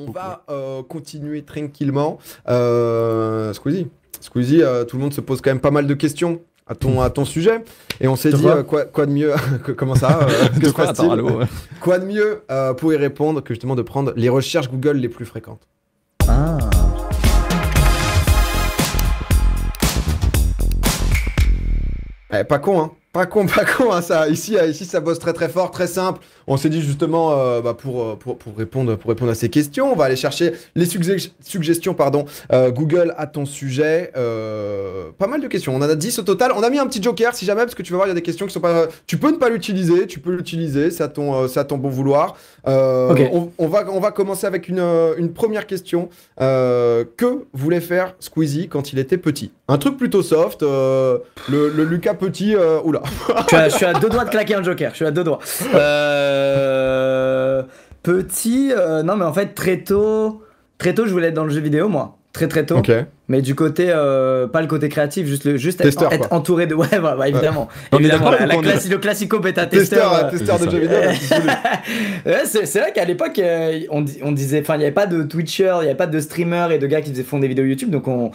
on va euh, continuer tranquillement. Euh, Squeezie, Squeezie euh, tout le monde se pose quand même pas mal de questions à ton, à ton sujet. Et on s'est dit, quoi, de mieux Comment ça quoi, de mieux pour y répondre que justement de prendre les recherches Google les plus fréquentes ah. eh, Pas con, hein pas con, pas con, hein, ça. Ici, euh, ici, ça bosse très très fort, très simple. On s'est dit justement euh, bah, pour, euh, pour, pour, répondre, pour répondre à ces questions, on va aller chercher les suggestions pardon, Google à ton sujet. pas mal de questions. On en a 10 au total. On a mis un petit joker si jamais, parce que tu vas voir, il y a des questions qui sont pas. Tu peux ne pas l'utiliser, tu peux l'utiliser, c'est à, ton, à ton bon vouloir. On, va, on va commencer avec une, première question. que voulait faire Squeezie quand il était petit Un truc plutôt soft. le, le Lucas Petit, oula. je, suis à, deux doigts de claquer un joker, je suis à deux doigts. Euh, petit, euh, non mais en fait très tôt, très tôt je voulais être dans le jeu vidéo moi, très très tôt. Ok. Mais du côté, euh, pas le côté créatif, juste, le, juste être, entouré de. Ouais, évidemment. Ouais. évidemment la, le classico bêta testeur. Testeur, euh, de jeux vidéo. c'est vrai qu'à l'époque, euh, on, on, disait. Enfin, il n'y avait pas de Twitcher, il n'y avait pas de streamer et de gars qui font des vidéos YouTube. Donc, on,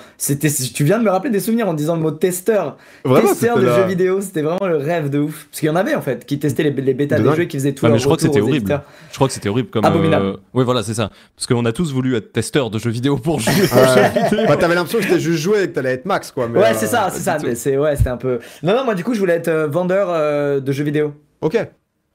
tu viens de me rappeler des souvenirs en disant le mot testeur. testeur de jeux vidéo, c'était vraiment le rêve de ouf. Parce qu'il y en avait, en fait, qui testaient les, les bêtas de des jeux et qui faisaient tout ah, mais je crois que c'était horrible. Je crois que c'était horrible comme. Abominable. Oui, voilà, c'est ça. Parce qu'on a tous voulu être testeur de jeux vidéo pour jouer l'impression que juste joué et que t'allais être Max, quoi. ouais, c'est ça, euh, c'est ça. C'est, ouais, c'était un peu. Non, non, moi, du coup, je voulais être euh, vendeur euh, de jeux vidéo. Ok.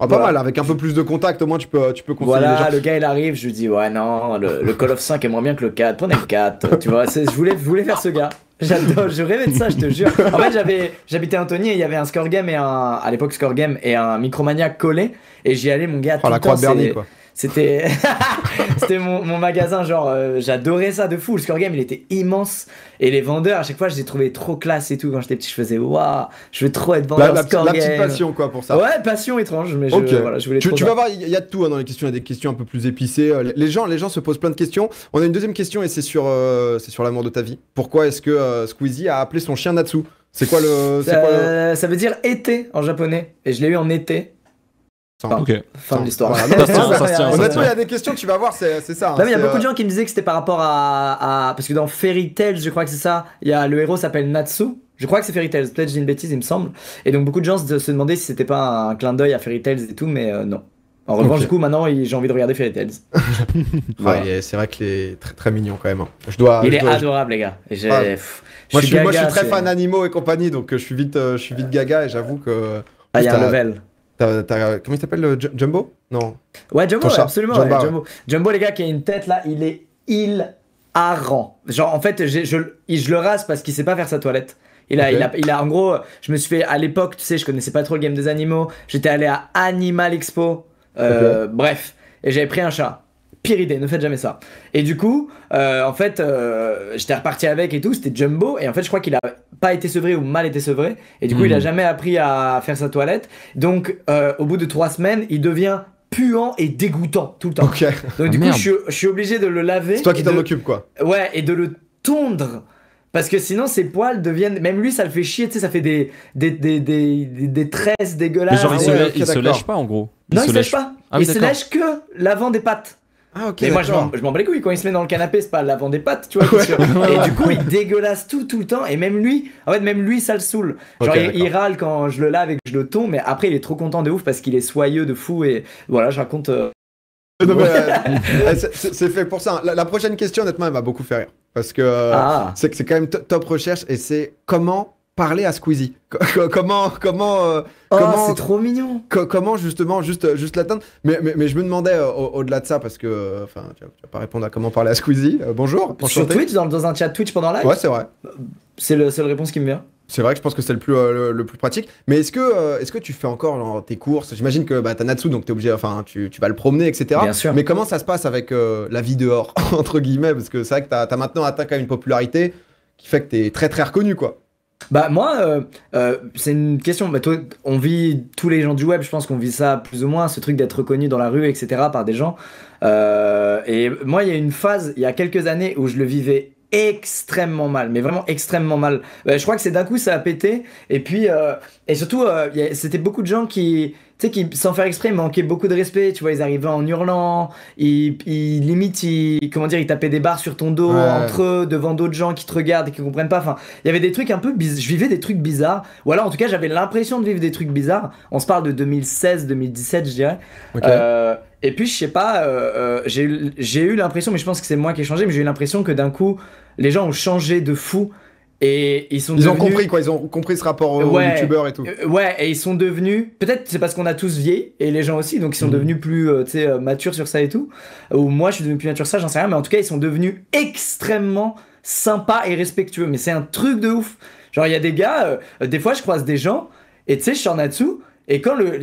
Ah, pas mal, avec un peu plus de contact, au moins tu peux, tu peux conseiller Voilà, les gens. le gars il arrive, je lui dis ouais, non, le, Call of 5 est moins bien que le 4, prenez le 4, tu vois, je voulais, je voulais faire ce gars. J'adore, je rêvais de ça, je te jure. En fait, j'avais, j'habitais Anthony et il y avait un score game et un, à l'époque, score game et un Micromania collé, et j'y allais, mon gars. Oh, tout la croix Bernie, quoi. C'était c'était mon, mon, magasin, genre euh, j'adorais ça de fou. Le score game, il était immense et les vendeurs, à chaque fois, je les trouvais trop classe et tout. Quand j'étais petit, je faisais waouh, je veux trop être vendeur. La, score la, petite passion quoi pour ça. Ouais, passion étrange, mais je, voilà, je voulais tu, tu vas voir, il y a de tout hein, dans les questions. Il y a des questions un peu plus épicées. Euh, les gens, les gens se posent plein de questions. On a une deuxième question et c'est sur euh, c'est sur l'amour de ta vie. Pourquoi est-ce que Squeezie a appelé son chien Natsu? C'est quoi, le, quoi le. Ça veut dire été en japonais. Et je l'ai eu en été. Fin de l'histoire. Euh, il y a des questions, tu vas voir, c'est ça. il y a hein, beaucoup de gens qui me disaient que c'était par rapport à, Parce que dans Fairy Tales, je crois que c'est ça, y a... le héros s'appelle Natsu. Je crois que c'est Fairy Tales, peut-être j'ai une bêtise, il me semble. Et donc beaucoup de gens se, demandaient si c'était pas un clin d'œil à Fairy Tales et tout, mais euh, non. En revanche, du coup, maintenant, j'ai envie de regarder Fairy Tales. c'est vrai qu'il est très très mignon quand même. Hein. Je dois, il est adorable, les gars. Ah. moi, je suis, très fan animaux et compagnie, donc euh, je suis vite, je suis vite gaga et j'avoue que. Ah, il y a un level comment il s'appelle le Jumbo Non. Ouais, Jumbo, absolument. Jumbo, Jumbo. les gars, qui a une tête là, il est hilarant. Genre, en fait, je, je le rase parce qu'il sait pas faire sa toilette. Il a, il, a, il a, en gros, je me suis fait, à l'époque, tu sais, je connaissais pas trop le game des animaux. J'étais allé à Animal Expo. Euh, bref. Et j'avais pris un chat. Pire idée, ne faites jamais ça. Et du coup, euh, en fait, euh, j'étais reparti avec et tout, c'était Jumbo. Et en fait, je crois qu'il a pas été sevré ou mal été sevré. Et du coup, il a hmm. jamais appris à faire sa toilette. Donc, euh, au bout de trois semaines, il devient puant et dégoûtant tout le temps. Donc, ah, du coup, je, suis obligé de le laver. C'est toi qui t'en occupe quoi. Ouais, et de le tondre. Parce que sinon, ses poils deviennent. Même lui, ça le fait chier, tu sais, ça fait des, des, des, des, des tresses dégueulasses. Mais genre, il, se, lèche, se lèche pas en gros. non, se il se lèche pas. Ah, il se lèche que l'avant des pattes. Ah, ok. Mais moi, je m'en bats les Quand il se met dans le canapé, c'est pas l'avant des pattes, tu vois. et du coup, il dégueulasse tout, tout le temps. Et même lui, en fait, même lui, ça le saoule. Genre, il, râle quand je le lave et que je le tombe. Mais après, il est trop content de ouf parce qu'il est soyeux de fou. Et voilà, je raconte. Euh, euh, eh, c'est fait pour ça. Hein. La, prochaine question, honnêtement, elle m'a beaucoup fait rire. Parce que euh, ah. c'est c'est quand même top recherche et c'est comment parler à Squeezie Comment comment euh, oh, comment c'est trop mignon Comment justement juste juste l'atteindre mais, mais, je me demandais euh, au-delà de ça parce que euh, enfin tu, vas pas répondre à comment parler à Squeezie. bonjour. Sur Twitch dans, un chat Twitch pendant live. Ouais c'est vrai. C'est la seule réponse qui me vient. C'est vrai que je pense que c'est le plus le, plus pratique. Mais est-ce que est-ce que tu fais encore tes courses J'imagine que bah t'as Natsu donc obligé enfin tu, vas le promener etc. Bien sûr. Mais comment ça se passe avec la vie dehors entre guillemets parce que c'est vrai que t'as as maintenant atteint quand une popularité qui fait que t'es très très reconnu quoi. Bah moi, euh, euh, c'est une question. Bah, toi, on vit tous les gens du web, je pense qu'on vit ça plus ou moins, ce truc d'être reconnu dans la rue, etc. par des gens. Euh, et moi, il y a une phase, il y a quelques années, où je le vivais extrêmement mal, mais vraiment extrêmement mal. Euh, je crois que c'est d'un coup ça a pété, et puis euh, et surtout, c'était beaucoup de gens qui tu sais, sans faire exprès, manquaient beaucoup de respect. Tu vois, ils arrivaient en hurlant, ils, ils limite, comment dire, ils tapaient des barres sur ton dos, entre eux, devant d'autres gens qui te regardent et qui comprennent pas. Enfin, il y avait des trucs un peu bizarres. Je vivais des trucs bizarres. Ou alors, en tout cas, j'avais l'impression de vivre des trucs bizarres. On se parle de 2016, 2017, je dirais. Euh, et puis, je sais pas, euh, euh, j'ai eu l'impression, mais je pense que c'est moi qui ai changé, mais j'ai eu l'impression que d'un coup, les gens ont changé de fou. Et ils sont. Ils ont compris quoi, ils ont compris ce rapport aux et tout. Euh, ouais, et ils sont devenus. Peut-être c'est parce qu'on a tous vieilli et les gens aussi, donc ils sont mm. devenus plus euh, euh, matures sur ça et tout. Ou moi je suis devenu plus mature sur ça, j'en sais rien, mais en tout cas ils sont devenus extrêmement sympas et respectueux. Mais c'est un truc de ouf. Genre il y a des gars, des fois je croise des gens et tu sais, je suis en dessous. Et quand le,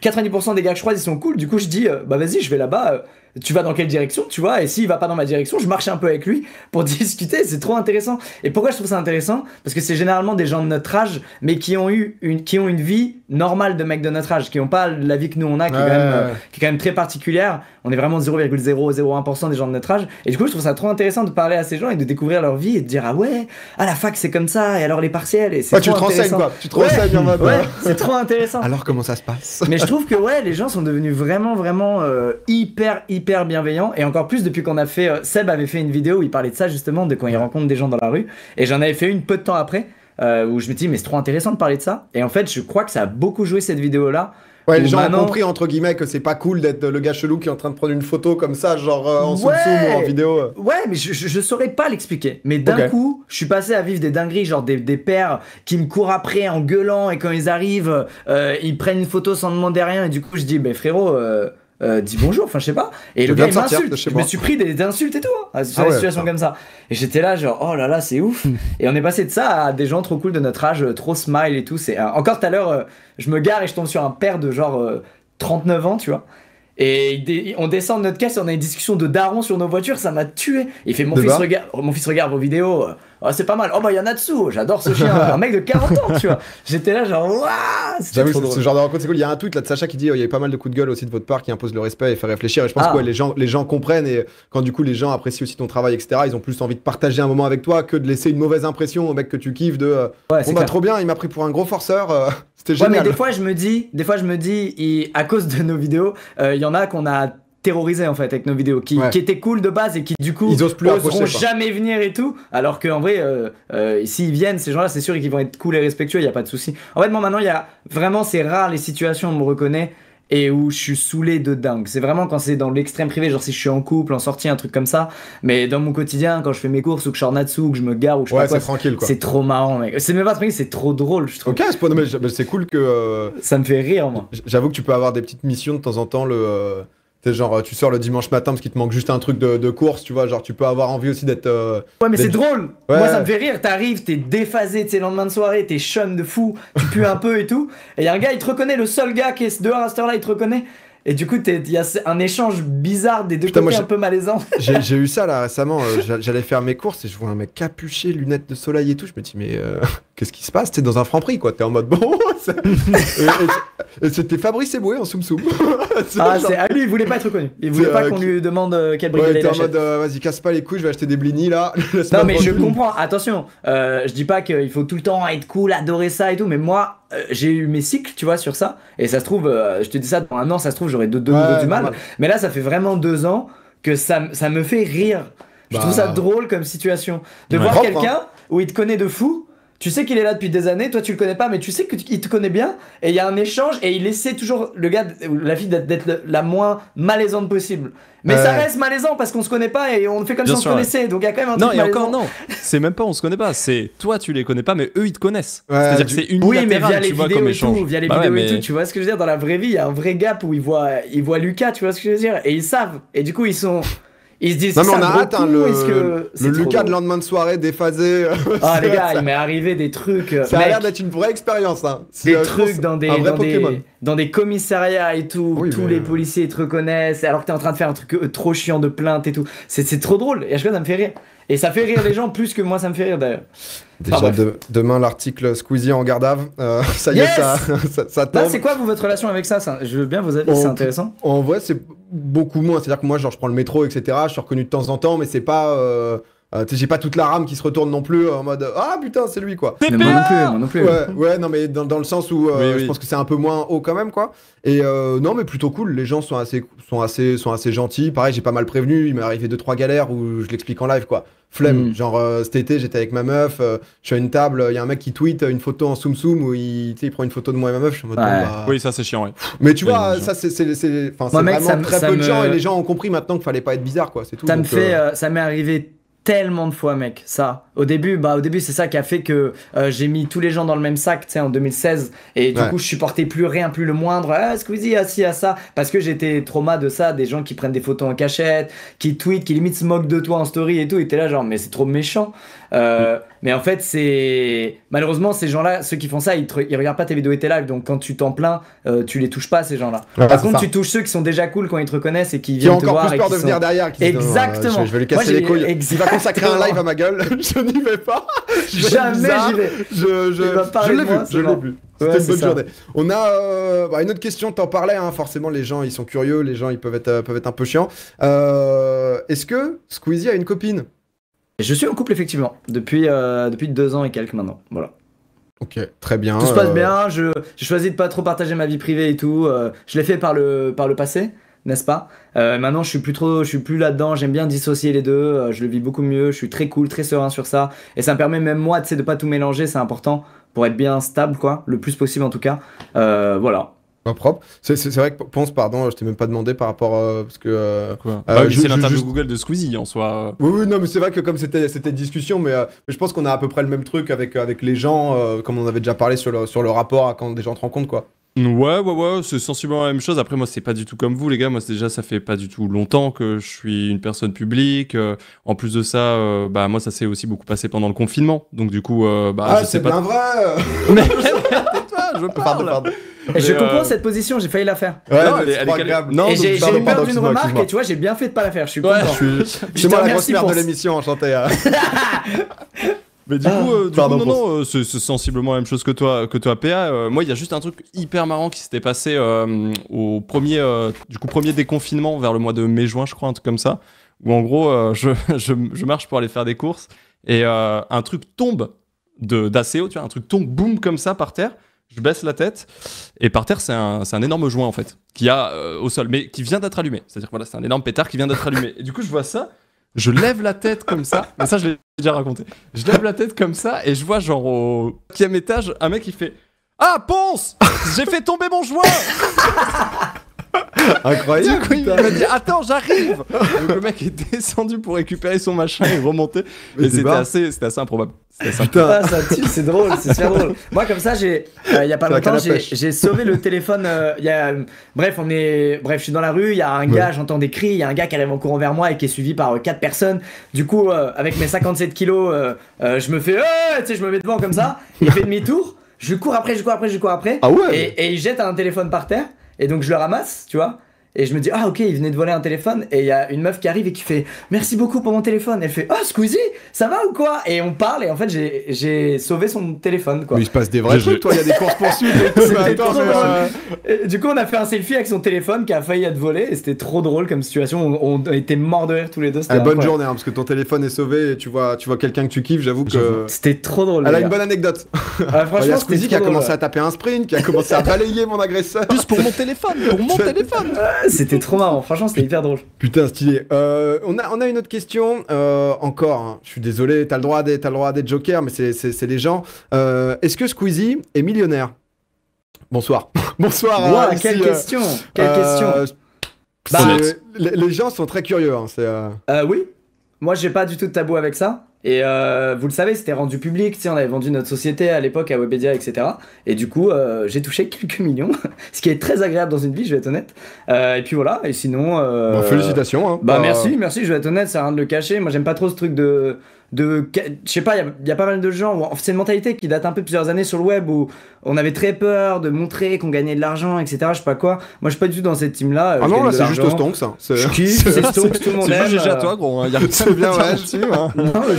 90% des gars que je croise ils sont cool, du coup je dis bah vas-y je vais là-bas tu vas dans quelle direction, tu vois, et s'il va pas dans ma direction, je marche un peu avec lui pour discuter, c'est trop intéressant. Et pourquoi je trouve ça intéressant Parce que c'est généralement des gens de notre âge, mais qui ont eu une, qui ont une vie normale de mec de notre âge, qui ont pas la vie que nous on a, qui, est, quand même, qui est quand même très particulière. On est vraiment 0,001% des gens de notre âge. Et du coup, je trouve ça trop intéressant de parler à ces gens et de découvrir leur vie et de dire ah ouais, à ah, la fac c'est comme ça, et alors les partiels, et c'est tu te intéressant. Quoi. Tu te ouais euh, c'est trop intéressant. Alors comment ça se passe Mais je trouve que ouais, les gens sont devenus vraiment, vraiment euh, hyper, hyper hyper bienveillant. Et encore plus depuis qu'on a fait. Euh, Seb avait fait une vidéo où il parlait de ça justement, de quand il rencontre des gens dans la rue. Et j'en avais fait une peu de temps après, euh, où je me dis, mais c'est trop intéressant de parler de ça. Et en fait, je crois que ça a beaucoup joué cette vidéo-là. Ouais, les gens ont compris entre guillemets que c'est pas cool d'être le gars chelou qui est en train de prendre une photo comme ça, genre euh, en sous sous-sous ou en vidéo. Ouais, mais je, saurais pas l'expliquer. Mais d'un coup, je suis passé à vivre des dingueries, genre des, des, pères qui me courent après en gueulant et quand ils arrivent, ils prennent une photo sans demander rien. Et du coup, je dis, mais ben, frérot. Euh, dis bonjour, enfin je sais pas. Et le gars m'insulte. Je me suis pris des, insultes et tout, hein, sur des ah situations comme ça. Et j'étais là genre oh là là c'est ouf. et on est passé de ça à des gens trop cool de notre âge, euh, trop smile et tout. Euh, encore tout à l'heure, je me gare et je tombe sur un père de genre 39 ans, tu vois. Et on descend de notre caisse, on a une discussion de daron sur nos voitures, ça m'a tué. Il fait mon fils, regarde, mon fils regarde vos vidéos, euh, oh, c'est pas mal. Oh bah il y en a dessous, j'adore ce chien, un mec de 40 ans, tu vois. J'étais là genre waouh, J'avoue, ce genre de rencontre c'est cool. Il y a un tweet là de Sacha qui dit oh, il y avait pas mal de coups de gueule aussi de votre part qui impose le respect et fait réfléchir. Et je pense ah. que les gens, les gens comprennent et quand du coup les gens apprécient aussi ton travail, etc. Ils ont plus envie de partager un moment avec toi que de laisser une mauvaise impression au mec que tu kiffes de euh, ouais, on va bah, trop bien, il m'a pris pour un gros forceur. Euh. Ouais, mais des fois, je me dis, des fois, je me dis, à cause de nos vidéos, euh, il y en a qu'on a terrorisé en fait avec nos vidéos qui, étaient cool de base et qui du coup ils osent jamais venir et tout alors qu'en vrai euh, euh, s'ils viennent ces gens là c'est sûr qu'ils vont être cool et respectueux il n'y a pas de souci en fait moi maintenant il y a vraiment c'est rare les situations on me reconnaît et où je suis saoulé de dingue. C'est vraiment quand c'est dans l'extrême privé, genre si je suis en couple, en sortie, un truc comme ça. Mais dans mon quotidien, quand je fais mes courses ou que je suis Natsu, que je me gare ou que je ouais, c'est tranquille quoi. C'est trop marrant, mec. C'est même pas c'est trop drôle, je trouve. Ok, c'est pas... mais c'est cool que. Euh, ça me fait rire, moi. J'avoue que tu peux avoir des petites missions de temps en temps, le. Euh, c'est genre, euh, tu sors le dimanche matin parce qu'il te manque juste un truc de, course, tu vois. Genre, tu peux avoir envie aussi d'être. Euh, ouais, mais c'est drôle. Moi, ça me fait rire. T'arrives, t'es déphasé, t'es lendemain de soirée, t'es chum de fou, tu pues un peu et tout. Et y a un gars, il te reconnaît, le seul gars qui est dehors à cette heure-là, il te reconnaît. Et du coup, il y a un échange bizarre des deux côtés, un peu malaisant. J'ai eu ça là récemment. Euh, j'allais faire mes courses et je vois un mec capuché, lunettes de soleil et tout. Je me dis, mais qu'est-ce qui se passe T'es dans un franc prix quoi. T'es en mode bon. Euh, c'était Fabrice Eboué en Soum Soum. ah, c'est lui, il voulait pas être connu. Il voulait pas euh, qu'on lui demande euh, quel bricolage. Ouais, il était en mode, vas-y, casse pas les couilles, je vais acheter des blinis là. non, mais je comprends, attention. je dis pas qu'il faut tout le temps être cool, adorer ça et tout, mais moi, j'ai eu mes cycles, tu vois, sur ça. Et ça se trouve, je te dis ça dans un an, ça se trouve, j'aurais de, du mal. Mais là, ça fait vraiment deux ans que ça, me fait rire. Je trouve ça bah. drôle comme situation. De voir hein. quelqu'un où il te connaît de fou tu sais qu'il est là depuis des années, toi tu le connais pas, mais tu sais qu'il te connaît bien, et il y a un échange, et il essaie toujours, le gars, la fille, d'être la moins malaisante possible. Mais ça reste malaisant parce qu'on se connaît pas et on fait comme si on se connaissait, donc il y a quand même un truc. Non, et encore non, c'est même pas on se connaît pas, c'est toi tu les connais pas, mais eux ils te connaissent. C'est-à-dire que c'est une Oui, mais via les tu vois, vidéos, et via les bah vidéos et tout, tu vois ce que je veux dire, dans la vraie vie, il y a un vrai gap où ils voient, ils voient Lucas, tu vois ce que je veux dire, et ils savent, et du coup ils sont. Ils se disent. Non, mais on a hâte, hein, le, que... le Lucas de lendemain de soirée déphasé. Euh, ah, les gars, il m'est arrivé des trucs. Euh, ça a l'air d'être une vraie expérience, hein. Des euh, trucs dans des, dans des, dans, des, commissariats et tout. tous les policiers te reconnaissent alors que t'es en train de faire un truc trop chiant de plainte et tout. C'est trop drôle. Et à chaque fois, ça me fait rire. Et ça fait rire les gens plus que moi, ça me fait rire d'ailleurs. Déjà demain, l'article Squeezie en garde euh, ça y est, ça, ça, ça tombe. C'est quoi votre relation avec ça, Je veux bien vos avis, c'est intéressant. En vrai, c'est beaucoup moins. C'est-à-dire que moi, genre, je prends le métro, etc. Je suis reconnu de temps en temps, mais c'est pas. Euh, euh, j'ai pas toute la rame qui se retourne non plus en mode ah putain c'est lui quoi. C'est moi non plus, non plus. Ouais, non mais dans, dans, le sens où je pense que c'est un peu moins haut quand même quoi. Et non mais plutôt cool, les gens sont assez sont assez, sont assez gentils. Pareil, j'ai pas mal prévenu. Il m'est arrivé deux trois galères où je l'explique en live quoi. Flemme. Mm. Genre euh, cet été, j'étais avec ma meuf. Euh, je suis à une table. Il y a un mec qui tweet une photo en soum soum où il, il prend une photo de moi et ma meuf. Je bah, Oui, ça c'est chiant. Ouais. Mais tu vois, ça c'est vraiment très peu de gens et les gens ont compris maintenant qu'il fallait pas être bizarre quoi. C'est tout. Ça me fait, euh, ça m'est arrivé tellement de fois, mec, ça. Au début, bah, au début, c'est ça qui a fait que euh, j'ai mis tous les gens dans le même sac, tu sais, en 2016. Et du coup, je supportais plus rien, plus le moindre. Ah, Squeezie, ah, si, ah, ça. Parce que j'étais trauma de ça, des gens qui prennent des photos en cachette, qui tweetent, qui limite se moquent de toi en story et tout. Et t'es là, genre, mais c'est trop méchant. Euh, mais en fait, c'est malheureusement ces gens-là, ceux qui font ça, ils, regardent pas tes vidéos et tes lives. Donc quand tu t'en plains, euh, tu les touches pas ces gens-là. Par contre, tu touches ceux qui sont déjà cool quand ils te reconnaissent et qui, viennent te voir. Plus peur de venir derrière. Oh, Exactement. Je, vais lui casser les couilles. Il va consacrer un live à ma gueule. je n'y vais pas. Jamais j'y Je, je, je l'ai vu. C'était une bonne journée. On a euh, bah, une autre question, t'en parlais, hein. forcément les gens ils sont curieux, les gens ils peuvent être, peuvent être un peu chiants. Est-ce que Squeezie a une copine je suis en couple, effectivement, depuis, euh, depuis deux ans et quelques maintenant. Voilà. Ok, très bien. Tout se passe euh, bien, je, choisi choisis de pas trop partager ma vie privée et tout. Euh, je l'ai fait par le, par le passé, n'est-ce pas Maintenant, je suis plus trop, je suis plus là-dedans, j'aime bien dissocier les deux, je le vis beaucoup mieux, je suis très cool, très serein sur ça. Et ça me permet même moi, de ne de pas tout mélanger, c'est important pour être bien stable, quoi, le plus possible en tout cas. voilà, propre. C'est, vrai que pense, pardon, je t'ai même pas demandé par rapport à... Euh, parce que. Euh, euh, bah, c'est l'interview Google de Squeezie en soi. Oui, oui non, mais c'est vrai que comme c'était c'était discussion, mais, je pense qu'on a à peu près le même truc avec avec les gens, comme on avait déjà parlé sur le sur le rapport à quand des gens te rencontrent quoi. Ouais, ouais, ouais, c'est sensiblement la même chose. Après, moi, c'est pas du tout comme vous, les gars. Moi, déjà, ça fait pas du tout longtemps que je suis une personne publique. en plus de ça, bah, moi, ça s'est aussi beaucoup passé pendant le confinement. Donc, du coup, bah, ah, je sais pas. c'est bien vrai Mais, regarde toi je parle. Pardon, pardon. Et je comprends euh, cette position, j'ai failli la faire. non, elle, elle j'ai eu peur remarque et tu vois, j'ai bien fait de pas la faire. Je suis content. C'est moi la grosse merde de l'émission, enchanté. Hein. Mais du coup, euh, non, non, euh, c'est sensiblement la même chose que toi, que toi, PA. moi, il y a juste un truc hyper marrant qui s'était passé au premier, du coup, premier déconfinement vers le mois de mai-juin, je crois, un truc comme ça, où en gros, je, marche pour aller faire des courses et un truc tombe de haut, tu vois, un truc tombe, boum, comme ça par terre je baisse la tête, et par terre, c'est un, énorme joint, en fait, qui a euh, au sol, mais qui vient d'être allumé. C'est-à-dire que voilà, c'est un énorme pétard qui vient d'être allumé. Et du coup, je vois ça, je lève la tête comme ça, mais ça, je l'ai déjà raconté. Je lève la tête comme ça, et je vois, genre, au quatrième étage, un mec qui fait Ah, Ponce J'ai fait tomber mon joint Incroyable! il m'a dit Attends, j'arrive! le mec est descendu pour récupérer son machin et remonter. et c'était assez, assez improbable. Ah, c'est drôle, c'est super drôle. Moi, comme ça, j'ai, euh, il a pas longtemps, j'ai sauvé le téléphone. Euh, bref, on est, bref, je suis dans la rue, il y a un gars, j'entends des cris, il y a un gars qui arrive en courant vers moi et qui est suivi par euh, quatre personnes. Du coup, avec mes 57 kilos, je me fais, tu je me mets devant comme ça, il fait demi-tour, je cours après, je cours après, je cours après. Ah ouais. Et, et il jette un téléphone par terre, et donc je le ramasse, tu vois. Et je me dis, ah ok, il venait de voler un téléphone. Et il y a une meuf qui arrive et qui fait, merci beaucoup pour mon téléphone. Elle fait, oh, Squeezie, ça va ou quoi Et on parle et en fait, j'ai sauvé son téléphone. Quoi. il se passe des vrais trucs, toi, il y a des courses poursuites euh, et Du coup, on a fait un selfie avec son téléphone qui a failli être volé. Et c'était trop drôle comme situation. On, était morts de rire tous les deux. une ah, bonne journée, hein, parce que ton téléphone est sauvé et tu vois, tu vois quelqu'un que tu kiffes, j'avoue que. C'était trop drôle. Elle a une bonne anecdote. Ah, franchement, Squeezie qui a commencé à taper un sprint, qui a commencé à balayer mon agresseur. Juste pour mon téléphone, pour mon téléphone. Euh, C'était trop marrant, franchement, c'était hyper drôle. Putain, stylé. Euh, on, a, on a une autre question, euh, encore, hein. je suis désolé, t'as le droit d'être, joker, mais c'est les gens. Euh, est-ce que Squeezie est millionnaire Bonsoir. Bonsoir. Wow, quelle question Quelle question bah, les, gens sont très curieux. Hein, oui, moi j'ai pas du tout de tabou avec ça. Et euh, vous le savez, c'était rendu public, on avait vendu notre société à l'époque à Webedia, etc. Et du coup, euh, j'ai touché quelques millions, ce qui est très agréable dans une vie, je vais être honnête. Euh, et puis voilà, et sinon... Bon, félicitations. Hein, bah, bah, merci, merci, je vais être honnête, ça rien de le cacher. Moi, j'aime pas trop ce truc de de je sais pas, il y, a pas mal de gens. c'est une mentalité qui date un peu plusieurs années sur le web où on avait très peur de montrer qu'on gagnait de l'argent, etc. Je sais pas quoi. Moi, je suis pas du tout dans cette team-là. Euh, ah non, là, c'est juste Stonks. ça hein. C'est Stonks, tout le monde aime. C'est euh. à toi, gros. C'est hein. bien, ouais. Hein.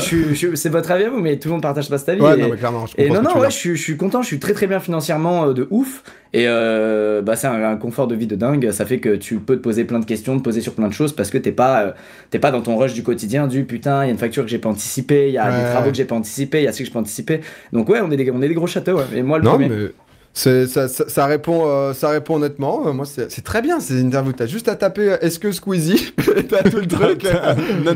Je... non, c'est votre avis à mais tout le monde partage pas cet avis. Ouais, non, clairement, je et non, non, ouais, je, je suis content. Je suis très, très bien financièrement euh, de ouf. Et euh, bah, c'est un, confort de vie de dingue. Ça fait que tu peux te poser plein de questions, te poser sur plein de choses parce que t'es pas, euh, t'es pas dans ton rush du quotidien du putain, il y a une facture que j'ai pas anticipée, il y a des travaux que j'ai pas anticipés, il y a ce que j'ai pas anticipé. Donc ouais, on est des, on est des gros châteaux. Ouais. Et moi, le non, Ça, répond, euh, ça répond honnêtement. moi, c'est très bien ces tu T'as juste à taper est-ce que Squeezie T'as tout le truc.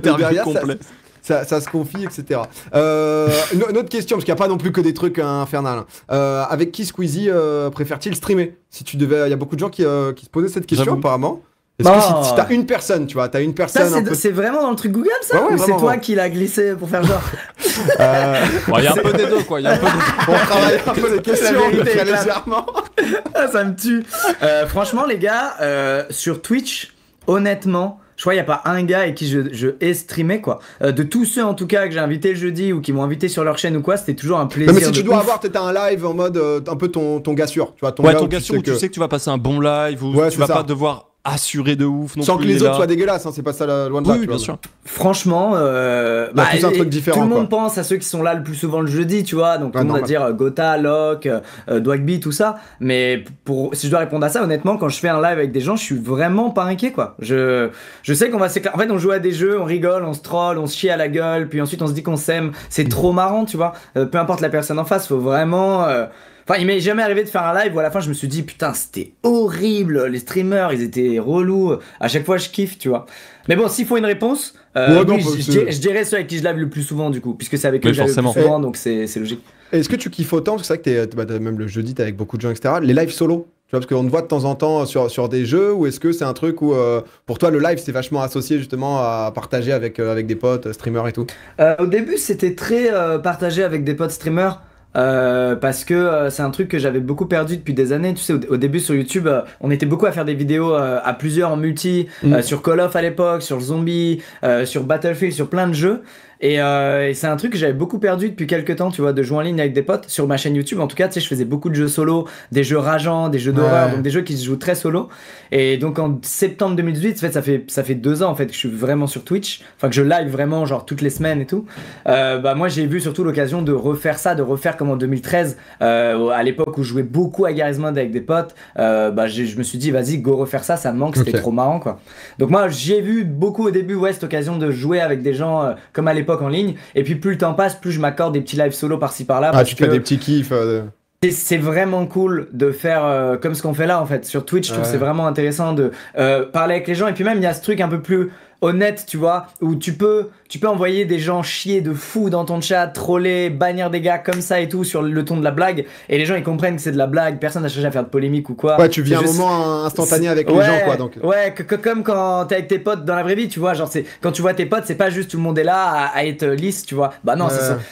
derrière, complète ça, ça se confie, etc. Euh, une autre question, parce qu'il n'y a pas non plus que des trucs infernales. Euh, avec qui Squeezie euh, préfère-t-il streamer Si tu devais, il y a beaucoup de gens qui, qui se posaient cette question apparemment. Est-ce bah, que si, t'as une personne, tu vois, t'as une personne. c'est, vraiment dans le truc Google, ça Ou c'est toi qui l'as glissé pour faire genre euh... Il y a un peu des deux, quoi. un peu On travaille un peu les questions, vérité, légèrement. Ah, ça me tue. franchement, les gars, sur Twitch, honnêtement, je crois qu'il n'y a pas un gars et qui je, je ai quoi. Euh, de tous ceux, en tout cas, que j'ai invité le jeudi ou qui m'ont invité sur leur chaîne ou quoi, c'était toujours un plaisir. mais si tu dois avoir peut-être un live en mode euh, un peu ton, ton gars sûr, tu vois. Ton ouais, ton gars sûr tu, sais que... tu vas passer un bon live, ou tu vas pas devoir assuré de ouf non Sans que les autres soient dégueulasses, hein, c'est pas ça la loi de Oui, bien sûr. Franchement, euh, bah, un truc différent, tout le monde pense à ceux qui sont là le plus souvent le jeudi, tu vois. Donc, ah, on va dire euh, Gotha, Locke, euh, euh, Dwagby, tout ça. Mais pour, si je dois répondre à ça, honnêtement, quand je fais un live avec des gens, je suis vraiment pas inquiet, quoi. Je, je sais qu'on va s'éclater. En fait, on joue à des jeux, on rigole, on se troll, on se chie à la gueule, puis ensuite on se dit qu'on s'aime. C'est mm. trop marrant, tu vois. peu importe la personne en face, faut vraiment. Enfin, il m'est jamais arrivé de faire un live où à la fin je me suis dit putain, c'était horrible, les streamers, ils étaient relous. À chaque fois, je kiffe, tu vois. Mais bon, s'il faut une réponse, euh, je, dirais ceux avec qui je lave le plus souvent, du coup, puisque c'est avec eux que je le plus souvent, donc c'est logique. Est-ce que tu kiffes autant Parce que c'est vrai que tu bah, même le jeudi, t'es avec beaucoup de gens, etc. Les lives solo tu vois, parce qu'on te voit de temps en temps sur, sur des jeux, ou est-ce que c'est un truc où, euh, pour toi, le live, c'est vachement associé justement à partager avec, euh, avec des potes, streamers et tout Au début, c'était très partagé avec des potes, streamers. Euh, parce que euh, c'est un truc que j'avais beaucoup perdu depuis des années. Tu sais, au, début sur YouTube, euh, on était beaucoup à faire des vidéos à plusieurs en multi, mm. sur Call of à l'époque, sur Zombie, sur Battlefield, sur plein de jeux. Et, euh, et c'est un truc que j'avais beaucoup perdu depuis quelques temps, tu vois, de jouer en ligne avec des potes. Sur ma chaîne YouTube, en tout cas, tu sais, je faisais beaucoup de jeux solo, des jeux rageants, des jeux d'horreur, donc des jeux qui se jouent très solo. Et donc en septembre 2018, en fait, ça fait, ça fait deux ans en fait que je suis vraiment sur Twitch, enfin que je live vraiment, genre toutes les semaines et tout. Euh, bah, moi, j'ai vu surtout l'occasion de refaire ça, de refaire comme en 2013, euh, à l'époque où je jouais beaucoup à Garry's Mod avec des potes. Euh, bah, je me suis dit, vas-y, go refaire ça, ça me manque, c'était trop marrant quoi. Donc moi, j'ai vu beaucoup au début, ouais, cette occasion de jouer avec des gens euh, comme à l'époque en ligne. Et puis plus le temps passe, plus je m'accorde des petits lives solo par-ci par-là. Ah, tu des petits kiffs. Euh, c'est vraiment cool de faire euh, comme ce qu'on fait là en fait sur Twitch. Je c'est vraiment intéressant de euh, parler avec les gens et puis même il y a ce truc un peu plus honnête, tu vois, où tu peux tu peux envoyer des gens chier de fou dans ton chat, troller, bannir des gars comme ça et tout sur le ton de la blague. Et les gens ils comprennent que c'est de la blague, personne n'a cherché à faire de polémique ou quoi. Ouais, tu vis un moment instantané avec les gens quoi. Donc. Ouais, comme quand t'es avec tes potes dans la vraie vie, tu vois. Genre, quand tu vois tes potes, c'est pas juste tout le monde est là à, être lisse, tu vois. Bah non,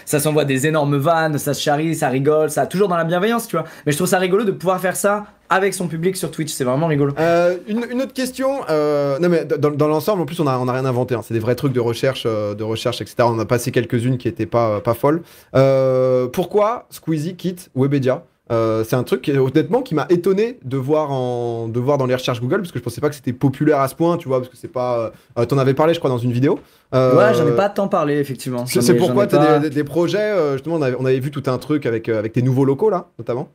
ça, s'envoie des énormes vannes, ça se charrie, ça rigole, ça toujours dans la bienveillance, tu vois. Mais je trouve ça rigolo de pouvoir faire ça avec son public sur Twitch, c'est vraiment rigolo. Euh, une, autre question, euh, non mais dans, l'ensemble, en plus on a, on a rien inventé, hein. c'est des vrais trucs de recherche euh, euh, de recherche, etc. On a passé quelques-unes qui n'étaient pas, pas folles. Euh, pourquoi Squeezie Kit Webedia euh, c'est un truc honnêtement qui m'a étonné de voir en de voir dans les recherches Google parce que je pensais pas que c'était populaire à ce point tu vois parce que c'est pas en avais parlé je crois dans une vidéo ouais j'en pas tant parlé effectivement c'est pourquoi tu as des, projets justement on avait, on avait, vu tout un truc avec avec tes nouveaux locaux là notamment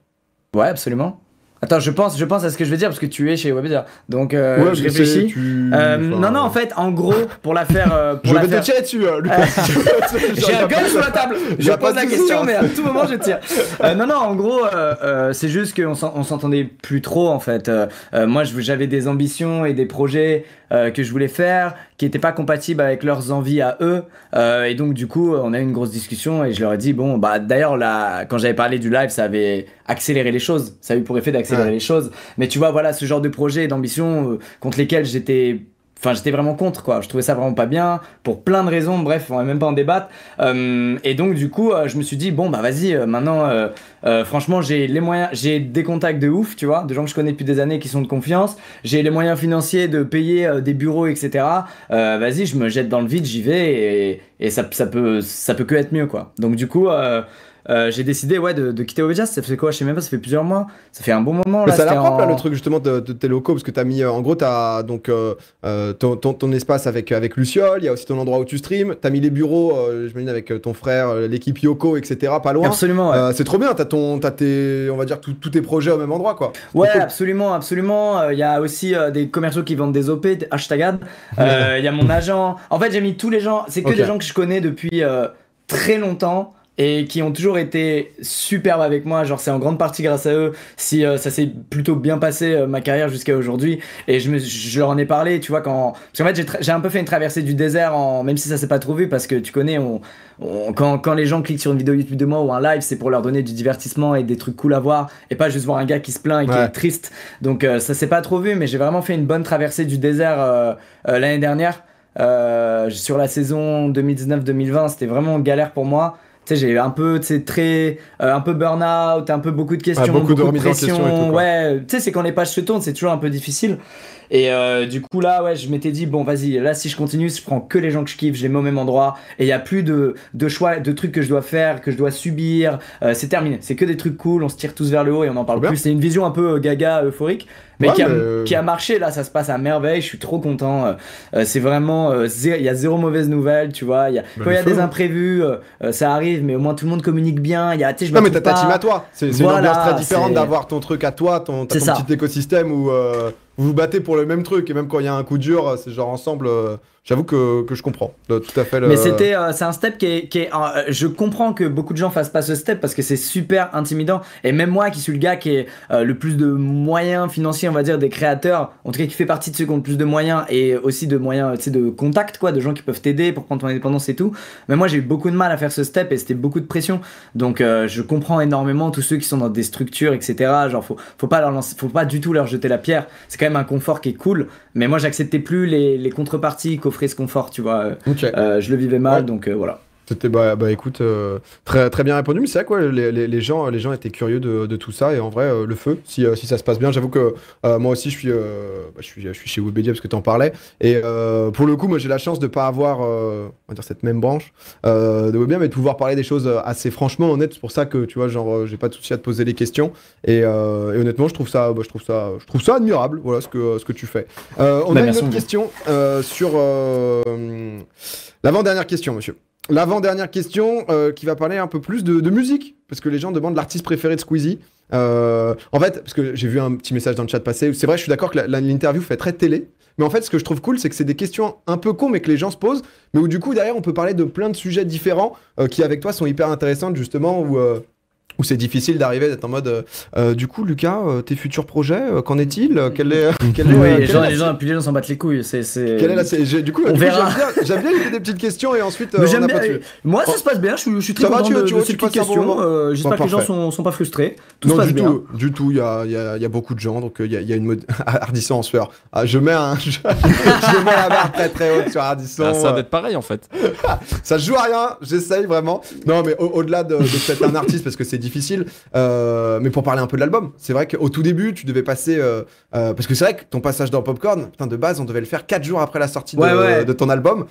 ouais absolument Attends, je pense, je pense à ce que je veux dire parce que tu es chez Webizer. Donc, euh, je réfléchis. Euh, non, non, en fait, en gros, pour la faire. pour je vais te tirer dessus, J'ai un gueule sur la table. Je pose la question, mais à tout moment, je tire. Euh, non, non, en gros, c'est juste qu'on s'entendait plus trop, en fait. moi, j'avais des ambitions et des projets. Euh, que je voulais faire, qui n'étaient pas compatible avec leurs envies à eux. Euh, et donc, du coup, on a eu une grosse discussion et je leur ai dit, bon, bah, d'ailleurs, là, quand j'avais parlé du live, ça avait accéléré les choses. Ça a eu pour effet d'accélérer les choses. Mais tu vois, voilà, ce genre de projet et d'ambition euh, contre lesquels j'étais Enfin, j'étais vraiment contre, quoi. Je trouvais ça vraiment pas bien, pour plein de raisons, bref, on va même pas en débattre. Euh, et donc, du coup, euh, je me suis dit, bon, bah vas-y, euh, maintenant, franchement, j'ai les moyens, j'ai des contacts de ouf, tu vois, de gens que je connais depuis des années qui sont de confiance, j'ai les moyens financiers de payer des bureaux, etc. vas-y, je me jette dans le vide, j'y vais, et, ça, peut, ça peut que être mieux, quoi. Donc, du coup, euh, j'ai décidé ouais, de, quitter Obedias, Ça fait quoi Je sais même pas, ça fait plusieurs mois. Ça fait un bon moment. Là, ça la propre, là, le truc justement de, tes locaux, parce que tu as mis, euh, en gros, tu as donc, euh, ton, ton, espace avec, avec Luciole, il y a aussi ton endroit où tu stream, tu as mis les bureaux, je j'imagine, avec ton frère, l'équipe Yoko, etc., pas loin. Absolument. c'est trop bien, tu as, ton, as tes, on va dire, tous tes projets au même endroit, quoi. Ouais, absolument, absolument. Il y a aussi des commerciaux qui vendent des OP, hashtag ad. Il y a mon agent. En fait, j'ai mis tous les gens, c'est que des gens que je connais depuis très longtemps et qui ont toujours été superbes avec moi. Genre, c'est en grande partie grâce à eux si euh, ça s'est plutôt bien passé euh, ma carrière jusqu'à aujourd'hui. Et je, leur en ai parlé, tu vois, quand. Parce qu'en fait, j'ai un peu fait une traversée du désert, en... même si ça s'est pas trop vu, parce que tu connais, quand, les gens cliquent sur une vidéo YouTube de moi ou un live, c'est pour leur donner du divertissement et des trucs cool à voir, et pas juste voir un gars qui se plaint et qui est triste. Donc, euh, ça s'est pas trop vu, mais j'ai vraiment fait une bonne traversée du désert l'année dernière. sur la saison 2019-2020, c'était vraiment galère pour moi tu sais, j'ai un peu, tu très, euh, un peu burn-out, un peu beaucoup de questions, beaucoup, de, pression. ouais, tu sais, c'est quand les pages se tournent, c'est toujours un peu difficile. Et euh, du coup, là, ouais, je m'étais dit, bon, vas-y, là, si je continue, je prends que les gens que je kiffe, je les mets au même endroit, et il n'y a plus de, de, choix, de trucs que je dois faire, que je dois subir. Euh, c'est terminé. C'est que des trucs cool, on se tire tous vers le haut et on en parle plus. C'est une vision un peu euh, gaga, euphorique. Mais, qui a, euh, qui, a, marché là, ça se passe à merveille, je suis trop content. c'est vraiment, il y a zéro mauvaise nouvelle, tu vois. Y a, bah, quand il y a des imprévus, ça arrive, mais au moins tout le monde communique bien. Y a, je non, mais t'as ta team à toi. C'est une ambiance très différente d'avoir ton truc à toi, ton ton petit écosystème où vous vous battez pour le même truc. Et même quand il y a un coup dur, c'est genre ensemble, euh, J'avoue que, que, je comprends euh, tout à fait. Mais euh, c'était, euh, c'est un step qui est, qui est je comprends que beaucoup de gens fassent pas ce step parce que c'est super intimidant. Et même moi, qui suis le gars qui est le plus de moyens financiers, on va dire, des créateurs, en tout cas qui fait partie de ceux qui ont le plus de moyens et aussi de moyens, tu sais, de contacts, quoi, de gens qui peuvent t'aider pour prendre ton indépendance et tout. Mais moi, j'ai eu beaucoup de mal à faire ce step et c'était beaucoup de pression. Donc, je comprends énormément tous ceux qui sont dans des structures, etc. Genre, faut, faut pas leur lancer, faut pas du tout leur jeter la pierre. C'est quand même un confort qui est cool. Mais moi, j'acceptais plus les, les contreparties m'offrait ce confort, tu vois. Euh, je le vivais mal, donc euh, voilà. C'était bah, bah écoute euh, très très bien répondu mais c'est vrai quoi les, gens les gens étaient curieux de, tout ça et en vrai euh, le feu euh, si, ça se passe bien j'avoue que moi aussi bah, je suis, je suis chez Webedia parce que tu en parlais et pour le coup moi j'ai la chance de pas avoir on va dire cette même branche de Webedia mais de pouvoir parler des choses assez franchement honnête, c'est pour ça que tu vois genre j'ai pas de souci à te poser les questions et, honnêtement je trouve ça bah, je trouve ça je trouve ça admirable voilà ce que ce que tu fais on a une autre question sur l'avant dernière question monsieur L'avant-dernière question euh, qui va parler un peu plus de, musique, parce que les gens demandent l'artiste préféré de Squeezie. Euh, en fait, parce que j'ai vu un petit message dans le chat passer, c'est vrai, je suis d'accord que l'interview fait très télé, mais en fait, ce que je trouve cool, c'est que c'est des questions un peu cons, mais que les gens se posent, mais où du coup, derrière, on peut parler de plein de sujets différents euh, qui, avec toi, sont hyper intéressantes, justement, où où c'est difficile d'arriver d'être en mode euh, euh, du coup Lucas euh, tes futurs projets qu'en est-il quel est, quel oui, les, gens, les gens s'en battent les couilles c'est du coup, on verra j'aime bien, bien les des petites questions et ensuite on moi ça se passe bien je suis, je suis très content tu, de, tu, ces petites questions j'espère que les gens sont, sont pas frustrés tout non, du bien. tout du tout il y a, y, y a, beaucoup de gens donc il y a, y a, une mode Ardisson en sueur ah, je mets la barre très très haute sur Ardisson ah, ça va être pareil en fait ça joue à rien j'essaye vraiment non mais au-delà de peut-être un artiste parce que c'est difficile. Euh, mais pour parler un peu de l'album, c'est vrai qu'au tout début, tu devais passer. Euh, euh, parce que c'est vrai que ton passage dans Popcorn, de base, on devait le faire 4 jours après la sortie de, ton album.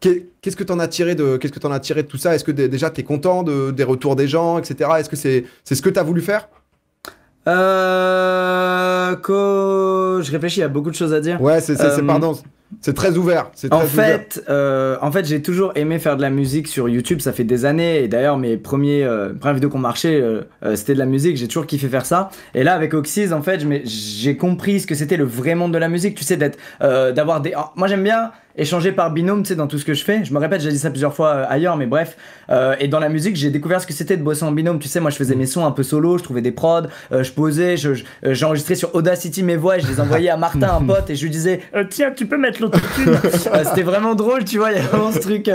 qu'est-ce que t'en as tiré de Qu'est-ce que t'en as tiré de tout ça Est-ce que déjà t'es content de, des retours des gens, etc. Est-ce que c'est c'est ce que t'as voulu faire euh, Je réfléchis, il y a beaucoup de choses à dire. Ouais, c'est pardon. C'est très ouvert. C'est en, fait, euh, en fait, j'ai toujours aimé faire de la musique sur YouTube. Ça fait des années. Et d'ailleurs, mes premiers, euh, premières vidéos qui ont marché, euh, euh, c'était de la musique. J'ai toujours kiffé faire ça. Et là, avec Oxys, en fait, j'ai compris ce que c'était le vrai monde de la musique. Tu sais, d'être, d'avoir des. Moi, j'aime bien échanger par binôme, tu sais, dans tout ce que je fais. Je me répète, j'ai dit ça plusieurs fois euh, ailleurs, mais bref. Euh, et dans la musique, j'ai découvert ce que c'était de bosser en binôme. Tu sais, moi, je faisais mes sons un peu solo, je trouvais des prods, euh, je posais, j'enregistrais je, sur Audacity mes voix, et je les envoyais à Martin, un pote, et je lui disais, tiens, tu peux mettre l'autotune. c'était vraiment drôle, tu vois. Il y a vraiment ce truc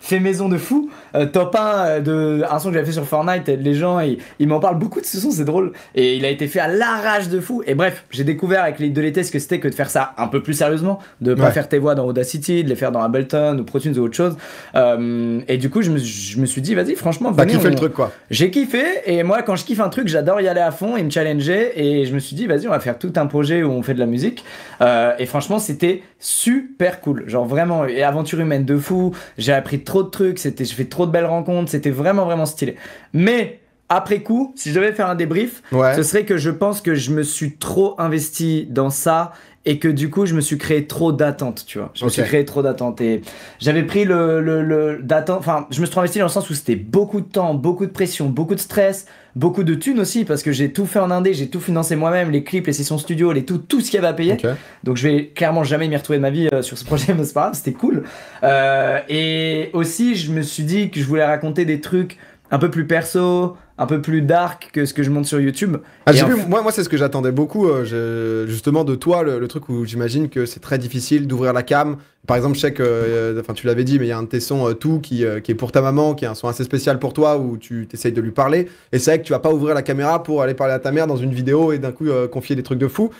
fait maison de fou. top 1 de un son que j'avais fait sur Fortnite. Et les gens, ils, m'en parlent beaucoup de ce son, c'est drôle. Et il a été fait à l'arrache de fou. Et bref, j'ai découvert avec les de l'été ce que c'était que de faire ça un peu plus sérieusement, de pas faire tes voix dans Audacity de les faire dans Ableton ou Pro ou autre chose. Euh, et du coup, je me, je me suis dit, vas-y, franchement, venez, kiffé le truc, quoi. J'ai kiffé. Et moi, quand je kiffe un truc, j'adore y aller à fond et me challenger. Et je me suis dit, vas-y, on va faire tout un projet où on fait de la musique. Euh, et franchement, c'était super cool. Genre vraiment, et aventure humaine de fou. J'ai appris trop de trucs. C'était, j'ai fait trop de belles rencontres. C'était vraiment, vraiment stylé. Mais après coup, si je devais faire un débrief, ce serait que je pense que je me suis trop investi dans ça et que du coup je me suis créé trop d'attentes tu vois je me suis créé trop d'attentes et j'avais pris le, le, le d'attente enfin je me suis investi dans le sens où c'était beaucoup de temps beaucoup de pression beaucoup de stress beaucoup de thunes aussi parce que j'ai tout fait en indé j'ai tout financé moi-même les clips les sessions studio les tout tout ce qu'il y avait à payer donc je vais clairement jamais m'y retrouver de ma vie euh, sur ce projet mais c'est pas grave c'était cool euh, et aussi je me suis dit que je voulais raconter des trucs un peu plus perso, un peu plus dark que ce que je monte sur YouTube. Ah, moi, moi c'est ce que j'attendais beaucoup, euh, justement, de toi, le, truc où j'imagine que c'est très difficile d'ouvrir la cam. Par exemple, je sais que, euh, enfin, tu l'avais dit, mais il y a un de tes sons euh, tout qui, qui, est pour ta maman, qui est un son assez spécial pour toi, où tu t'essayes de lui parler. Et c'est vrai que tu vas pas ouvrir la caméra pour aller parler à ta mère dans une vidéo et d'un coup confier des trucs de fou.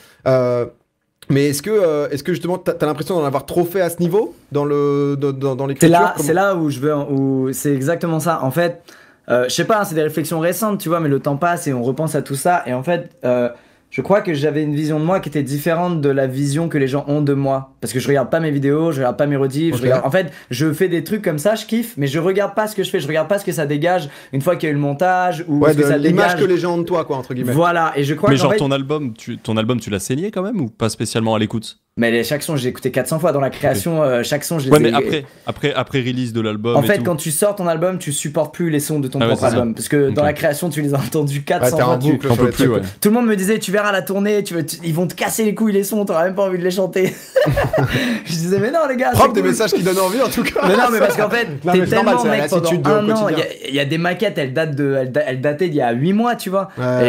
Mais est-ce que, est-ce que justement, t'as as, l'impression d'en avoir trop fait à ce niveau dans le dans, C'est là, c'est là où je veux, où c'est exactement ça. En fait, euh, je sais pas, hein, c'est des réflexions récentes, tu vois, mais le temps passe et on repense à tout ça. Et en fait, euh, je crois que j'avais une vision de moi qui était différente de la vision que les gens ont de moi. Parce que je regarde pas mes vidéos, je regarde pas mes rediffs. Je En fait, je fais des trucs comme ça, je kiffe, mais je regarde pas ce que je fais, je regarde pas ce que ça dégage une fois qu'il y a eu le montage ou que ça l'image que les gens ont de toi, quoi, entre guillemets. Voilà, et je crois. Mais genre ton album, ton album, tu l'as saigné quand même ou pas spécialement à l'écoute mais les, chaque son, j'ai écouté 400 fois dans la création. Euh, chaque son, j'ai. Ouais, mais après, après, après release de l'album. En fait, quand tu sors ton album, tu supportes plus les sons de ton ah propre album parce que dans la création, tu les as entendus 400 fois. Tout le monde me disait, tu verras la tournée, tu, ils vont te casser les couilles les sons, t'auras même pas envie de les chanter. je disais, mais non les gars. Propre des messages qui donnent envie en tout cas. Mais non, mais parce qu'en fait, t'es tellement mec pendant un an. Il y, a des maquettes, elles datent de, elles, dataient d'il y a 8 mois, tu vois.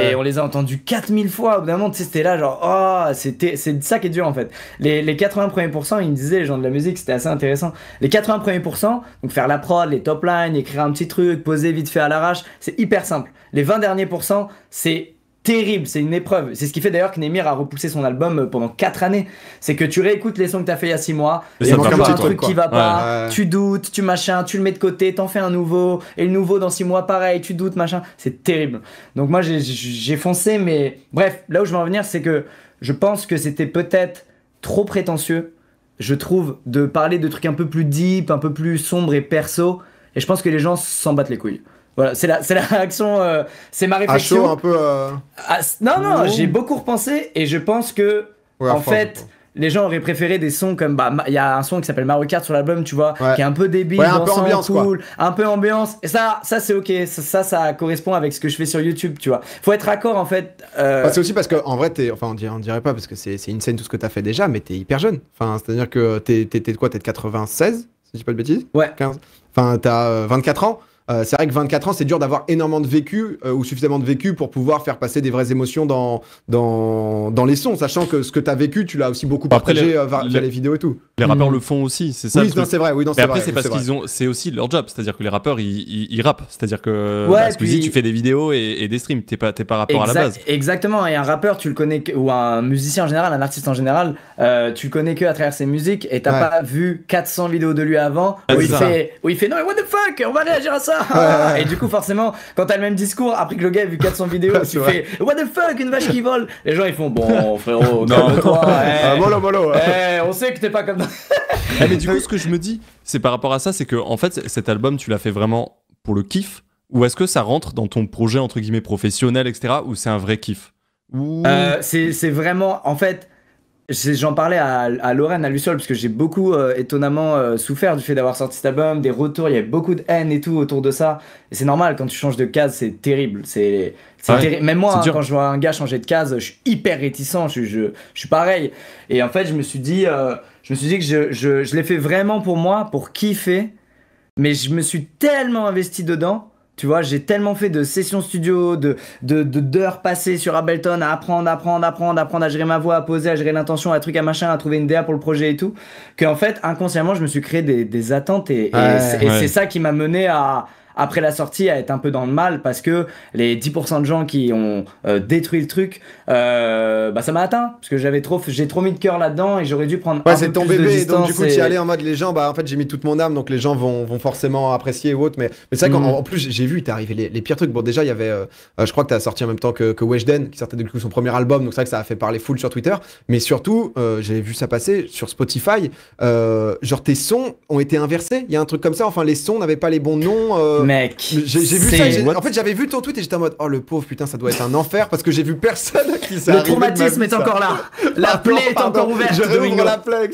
Et on les a entendues 4000 fois. Au bout d'un moment, tu sais, là genre, oh, c'est ça qui est dur en fait les, les 80 premiers pourcents, ils me disaient, les gens de la musique, c'était assez intéressant. Les 80 premiers pourcents, donc faire la prod, les top lines, écrire un petit truc, poser vite fait à l'arrache, c'est hyper simple. Les 20 derniers pourcents, c'est terrible, c'est une épreuve. C'est ce qui fait d'ailleurs que Nemir a repoussé son album euh, pendant 4 années. C'est que tu réécoutes les sons que t'as fait il y a 6 mois, et il y a un truc qui va pas, tu doutes, tu machin, tu le mets de côté, t'en fais un nouveau, et le nouveau dans 6 mois pareil, tu doutes, machin. C'est terrible. Donc moi j'ai foncé, mais bref, là où je veux en venir, c'est que je pense que c'était peut-être trop prétentieux, je trouve, de parler de trucs un peu plus deep, un peu plus sombre et perso. Et je pense que les gens s'en battent les couilles. Voilà, c'est la, la réaction, euh, c'est ma réflexion. À chaud, un peu. Euh, ah, non, non, j'ai beaucoup repensé et je pense que, en fait, les gens auraient préféré des sons comme bah il y a un son qui s'appelle Mario sur l'album tu vois qui est un peu débile un peu ambiance, cool un peu ambiance et ça ça c'est ok ça, ça, correspond avec ce que je fais sur YouTube tu vois faut être accord en fait euh, bah, c'est aussi parce que en vrai t'es enfin on dirait, pas parce que c'est une scène tout ce que t'as fait déjà mais tu es hyper jeune enfin c'est à dire que t'es de quoi t'es de 96 si je dis pas de bêtises ouais 15 enfin t'as 24 euh, ans euh, c'est vrai que 24 ans, c'est dur d'avoir énormément de vécu euh, ou suffisamment de vécu pour pouvoir faire passer des vraies émotions dans, dans, dans les sons, sachant que ce que tu as vécu, tu l'as aussi beaucoup partagé les, euh, via les, vidéos et tout. Les mhm. rappeurs le font aussi, c'est ça. Oui, c'est vrai. Oui, après, c'est parce qu'ils ont, c'est aussi leur job, c'est-à-dire que les rappeurs, ils, ils, rappent, c'est-à-dire que ouais, parce tu fais des vidéos et, des streams, t'es pas, pas rappeur à la base. Exactement. Et un rappeur, tu le connais ou un musicien en général, un artiste en général, tu le connais que à travers ses musiques et t'as pas vu 400 vidéos de lui avant où, il fait, où il fait non mais what the fuck, on va réagir à ça. Et du coup, forcément, quand t'as le même discours, après que le gars a vu 400 vidéos, tu fais What the fuck, une vache qui vole Les gens ils font Bon, frérot, non, toi ah, eh, eh, on sait que t'es pas comme. Eh, mais du coup, ce que je me dis, c'est par rapport à ça, c'est que en fait, cet album, tu l'as fait vraiment pour le kiff ou est-ce que ça rentre dans ton projet entre guillemets professionnel, etc., ou c'est un vrai kiff euh, C'est vraiment, en fait, J'en parlais à, à, Lorraine, à lui parce que j'ai beaucoup euh, étonnamment euh, souffert du fait d'avoir sorti cet album, des retours, il y avait beaucoup de haine et tout autour de ça. Et c'est normal, quand tu changes de case, c'est terrible. C'est Même moi, hein, quand je vois un gars changer de case, je suis hyper réticent, je, je, je suis pareil. Et en fait, je me suis dit, euh, je me suis dit que je, je, je l'ai fait vraiment pour moi, pour kiffer. Mais je me suis tellement investi dedans tu vois, j'ai tellement fait de sessions studio, de d'heures de, d'heures passées sur Ableton à apprendre, apprendre, apprendre, apprendre à gérer ma voix, à poser, à gérer l'intention, à truc, à machin, à trouver une DA pour le projet et tout, qu'en fait, inconsciemment, je me suis créé des, des attentes et, c'est ça qui m'a mené à, après la sortie à être un peu dans le mal parce que les 10% de gens qui ont euh, détruit le truc, euh, bah ça m'a atteint parce que j'avais trop, j'ai trop mis de cœur là-dedans et j'aurais dû prendre ouais, un peu ton plus bébé, Donc du coup, tu allais en mode les gens, bah en fait j'ai mis toute mon âme, donc les gens vont, vont forcément apprécier ou autre. Mais, mais c'est vrai qu'en mhm. plus j'ai vu, t'es arrivé les, pires trucs. Bon déjà il y avait, euh, je crois que t'as sorti en même temps que, que Weshden qui sortait du coup son premier album, donc c'est vrai que ça a fait parler full sur Twitter. Mais surtout, euh, j'ai vu ça passer sur Spotify. genre tes sons ont été inversés. Il y a un truc comme ça. Enfin les sons n'avaient pas les bons noms. Mec. J'ai vu ça. En fait, j'avais vu ton tweet et j'étais en mode Oh le pauvre putain, ça doit être un enfer parce que j'ai vu personne qui s'est Le traumatisme est encore là. La plaie est encore ouverte. Je réouvre la plaie,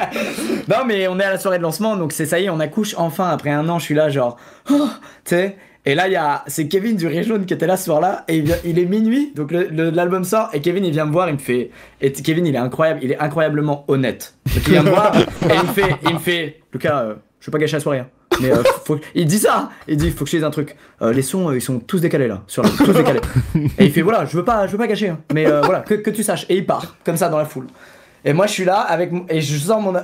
non, mais on est à la soirée de lancement donc c'est ça y est, on accouche enfin après un an. Je suis là, genre, oh, tu sais. Et là, il y a, c'est Kevin du Réjaune qui était là ce soir-là, et il, est minuit, donc l'album sort, et Kevin il vient me voir, il me fait, et Kevin il est incroyable, il est incroyablement honnête. il vient me voir, et il me fait, il me fait, Lucas, euh, je veux pas gâcher la soirée. Hein. Euh, il dit ça. Il dit, faut que je dise un truc. Euh, les sons, euh, ils sont tous décalés là, tous décalés. Et il fait, voilà, je veux pas, je veux pas gâcher, hein. mais voilà, que, tu saches. Et il part comme ça dans la foule. Et moi, je suis là avec et je sors mon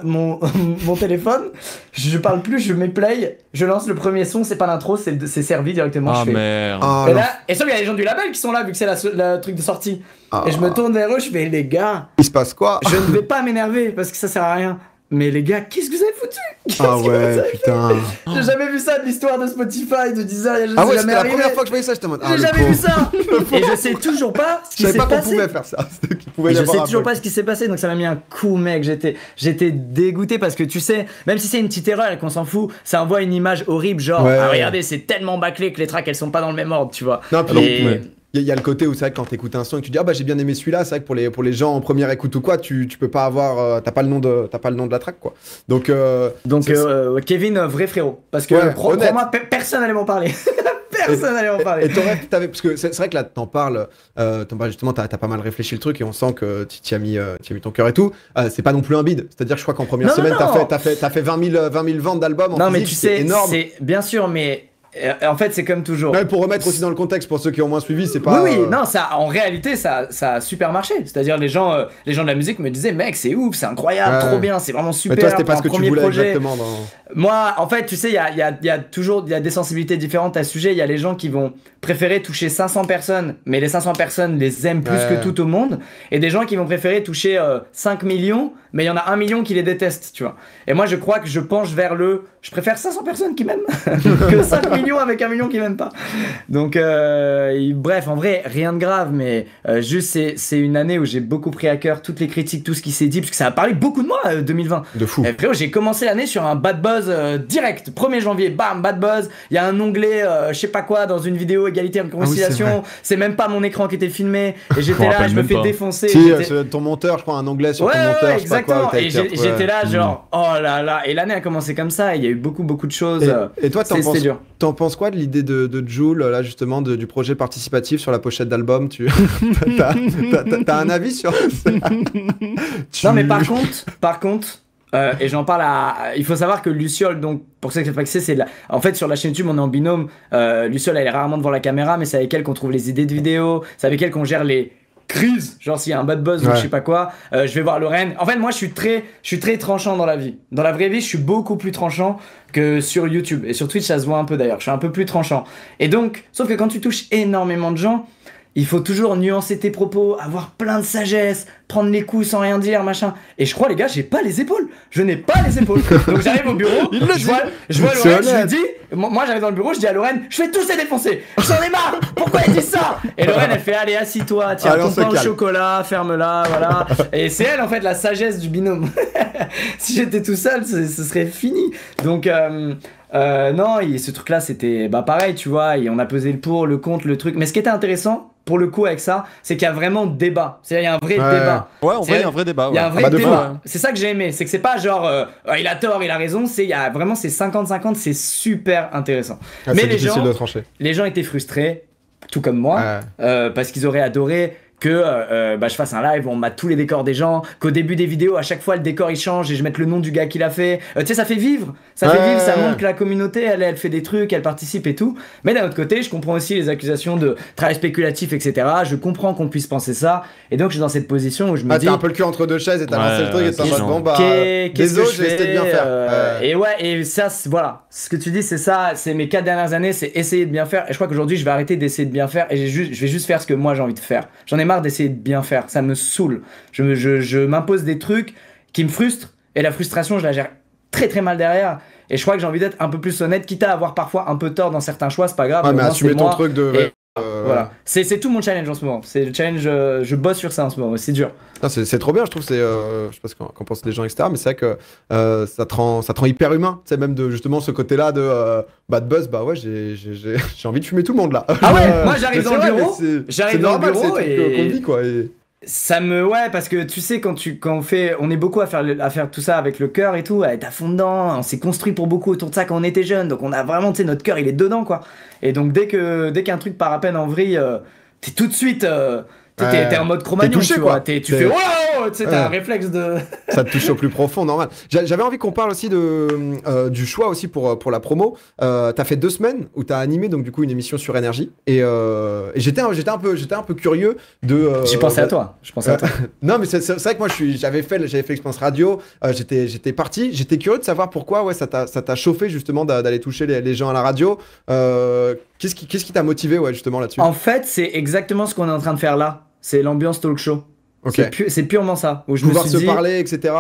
mon, téléphone. Je parle plus, je mets play, je lance le premier son. C'est pas l'intro, c'est servi directement. Ah, ah et, sauf il y a les gens du label qui sont là vu que c'est le truc de sortie. Ah. Et je me tourne vers eux, je fais les gars. Il se passe quoi Je ne vais pas m'énerver parce que ça sert à rien. Mais les gars, qu'est-ce que vous avez foutu Ah ouais, putain. J'ai jamais vu ça de l'histoire de Spotify, de Deezer. Ah ouais, c'était la première fois que je voyais ça, j'étais en mode. Ah, J'ai jamais vu ça Et je sais toujours pas ce qui s'est passé. Je savais pas qu'on pouvait faire ça. je sais toujours pas ce qui s'est passé, donc ça m'a mis un coup, mec. J'étais dégoûté parce que tu sais, même si c'est une petite erreur et qu'on s'en fout, ça envoie une image horrible, genre, Ah regardez, c'est tellement bâclé que les tracks elles sont pas dans le même ordre, tu vois. Non, il y, a le côté où c'est vrai que quand t'écoutes un son et que tu dis ah bah j'ai bien aimé celui-là, c'est vrai que pour les, pour les gens en première écoute ou quoi, tu, tu peux pas avoir, euh, t'as pas le nom de pas le nom de la track quoi. Donc euh, donc euh, Kevin vrai frérot parce que ouais, moi, personne n'allait m'en parler. personne n'allait m'en parler. Et, parce que c'est vrai que là t'en parles, parles, justement t'as as pas mal réfléchi le truc et on sent que tu as mis as mis ton cœur et tout. c'est pas non plus un bide, c'est-à-dire je crois qu'en première semaine t'as fait as fait as fait 20 000 20 000 ventes d'albums. Non mais tu sais, énorme. bien sûr mais en fait, c'est comme toujours. pour remettre aussi dans le contexte, pour ceux qui ont moins suivi, c'est pas. Oui, oui, euh, non, ça, en réalité, ça, ça a super marché. C'est-à-dire, les gens, euh, les gens de la musique me disaient, mec, c'est ouf, c'est incroyable, trop bien, c'est vraiment super. Mais toi, c'était pas que tu voulais exactement. Moi, en fait, tu sais, il y a, y, a, y a, toujours y a des sensibilités différentes à ce sujet. Il y a les gens qui vont préférer toucher 500 personnes, mais les 500 personnes les aiment plus que tout au monde. Et des gens qui vont préférer toucher 5 euh, millions, mais il y en a un million qui les détestent, tu vois. Et moi, je crois que je penche vers le. Je préfère 500 personnes qui m'aiment que 5 millions avec un million qui m'aiment pas. Donc, euh, bref, en vrai, rien de grave, mais euh, juste, c'est une année où j'ai beaucoup pris à cœur toutes les critiques, tout ce qui s'est dit, parce que ça a parlé beaucoup de moi, 2020. Euh, de fou. Et j'ai commencé l'année sur un bad buzz direct. 1er janvier, bam, bad buzz. Il y a un onglet, je sais pas quoi, dans une vidéo égalité en conciliation ah c'est même pas mon écran qui était filmé. Et j'étais là, je me fais défoncer. ton monteur, je crois, un onglet sur monteur j'étais là, euh, genre, hmm. oh là là. Et l'année a commencé comme ça. Il y a eu beaucoup, beaucoup de choses. Et, toi, t'en penses, quoi de l'idée de, de Joule, là, justement, du projet participatif sur la pochette d'album Tu t'as, un avis sur ça Non, mais par contre, par contre, euh, et j'en parle à. Il faut savoir que Luciole, donc, pour ceux qui savent pas c'est, c'est en fait, sur la chaîne YouTube, on est en binôme. Euh, Luciole, elle est rarement devant la caméra, mais c'est avec elle qu'on trouve les idées de vidéos, c'est avec elle qu'on gère les crise. Genre, s'il y a un bad buzz ou je sais pas quoi, euh, je vais voir Lorraine. En fait, moi, je suis très, je suis très tranchant dans la vie. Dans la vraie vie, je suis beaucoup plus tranchant que sur YouTube. Et sur Twitch, ça se voit un peu d'ailleurs. Je suis un peu plus tranchant. Et donc, sauf que quand tu touches énormément de gens, il faut toujours nuancer tes propos, avoir plein de sagesse, prendre les coups sans rien dire, machin. Et je crois, les gars, j'ai pas les épaules. Je n'ai pas les épaules. Donc j'arrive au bureau, je vois, je vois Lorraine, je lui dis, moi j'arrive dans le bureau, je dis à Lorraine, je fais tous les défoncer. J'en ai marre. Pourquoi elle dit ça Et Lorraine, elle fait, allez, assis-toi, tiens ton pain au chocolat, ferme-la, voilà. Et c'est elle, en fait, la sagesse du binôme. si j'étais tout seul, ce, serait fini. Donc, euh, euh, non, ce truc-là, c'était bah, pareil, tu vois, et on a pesé le pour, le contre, le truc. Mais ce qui était intéressant, pour le coup, avec ça, c'est qu'il y a vraiment débat. C'est-à-dire, il y a un vrai débat. Ouais, on un vrai débat. Bah, c'est ça que j'ai aimé. C'est que c'est pas genre euh, il a tort, il a raison. C'est, vraiment, c'est 50-50. C'est super intéressant. Ah, Mais les gens, les gens étaient frustrés, tout comme moi, euh, parce qu'ils auraient adoré que euh, euh, bah, je fasse un live où on m'a tous les décors des gens, qu'au début des vidéos, à chaque fois le décor il change et je mette le nom du gars qui l'a fait. Euh, tu sais, ça fait vivre, ça fait vivre, ça montre que la communauté elle, elle fait des trucs, elle participe et tout. Mais d'un autre côté, je comprends aussi les accusations de travail spéculatif, etc. Je comprends qu'on puisse penser ça. Et donc, je suis dans cette position où je me ah, dis. T'as un peu le cul entre deux chaises et t'as lancé le truc et t'es en bon bah. Qu'est, ce que je de bien faire. Et ouais, et ça, voilà. Ce que tu dis, c'est ça, c'est mes quatre dernières années, c'est essayer de bien faire. Et je crois qu'aujourd'hui, je vais arrêter d'essayer de bien faire et je vais juste faire ce que moi j'ai envie de faire. J'en marre d'essayer de bien faire. Ça me saoule. Je, je, m'impose des trucs qui me frustrent. Et la frustration, je la gère très très mal derrière. Et je crois que j'ai envie d'être un peu plus honnête, quitte à avoir parfois un peu tort dans certains choix, c'est pas grave. mais assumer ton truc de. Euh, voilà. C'est tout mon challenge en ce moment. C'est le challenge, euh, je bosse sur ça en ce moment, c'est dur. C'est trop bien, je trouve. c'est euh, je sais pas ce qu'en pensent les gens, etc. Mais c'est vrai que ça, te rend, ça hyper humain. Tu sais, même de justement ce côté-là de bad buzz, bah ouais, j'ai envie de fumer tout le monde là. Ah ouais, moi j'arrive dans, le bureau, j'arrive dans le bureau et ça me ouais parce que tu sais quand tu quand on fait on est beaucoup à faire à faire tout ça avec le cœur et tout à être à fond dedans on s'est construit pour beaucoup autour de ça quand on était jeune donc on a vraiment tu sais notre cœur il est dedans quoi et donc dès que dès qu'un truc part à peine en vrille euh, t'es tout de suite euh, T'es en mode chromagnon, tu vois. Quoi. tu fais oh oh, un réflexe de. ça te touche au plus profond, normal. J'avais envie qu'on parle aussi de, euh, du choix aussi pour, pour la promo. Euh, t'as fait deux semaines où t'as animé donc du coup une émission sur énergie et, euh, j'étais j'étais un peu j'étais un peu curieux de. J'ai pensé euh, à toi. Je pensais à toi. non mais c'est vrai que moi j'avais fait j'avais fait l'expérience radio. j'étais j'étais parti. J'étais curieux de savoir pourquoi ouais ça t'a chauffé justement d'aller toucher les, les, gens à la radio. Qu'est-ce qui t'a motivé ouais, justement là-dessus En fait, c'est exactement ce qu'on est en train de faire là. C'est l'ambiance talk show. C'est purement ça. Où je me se parler, etc.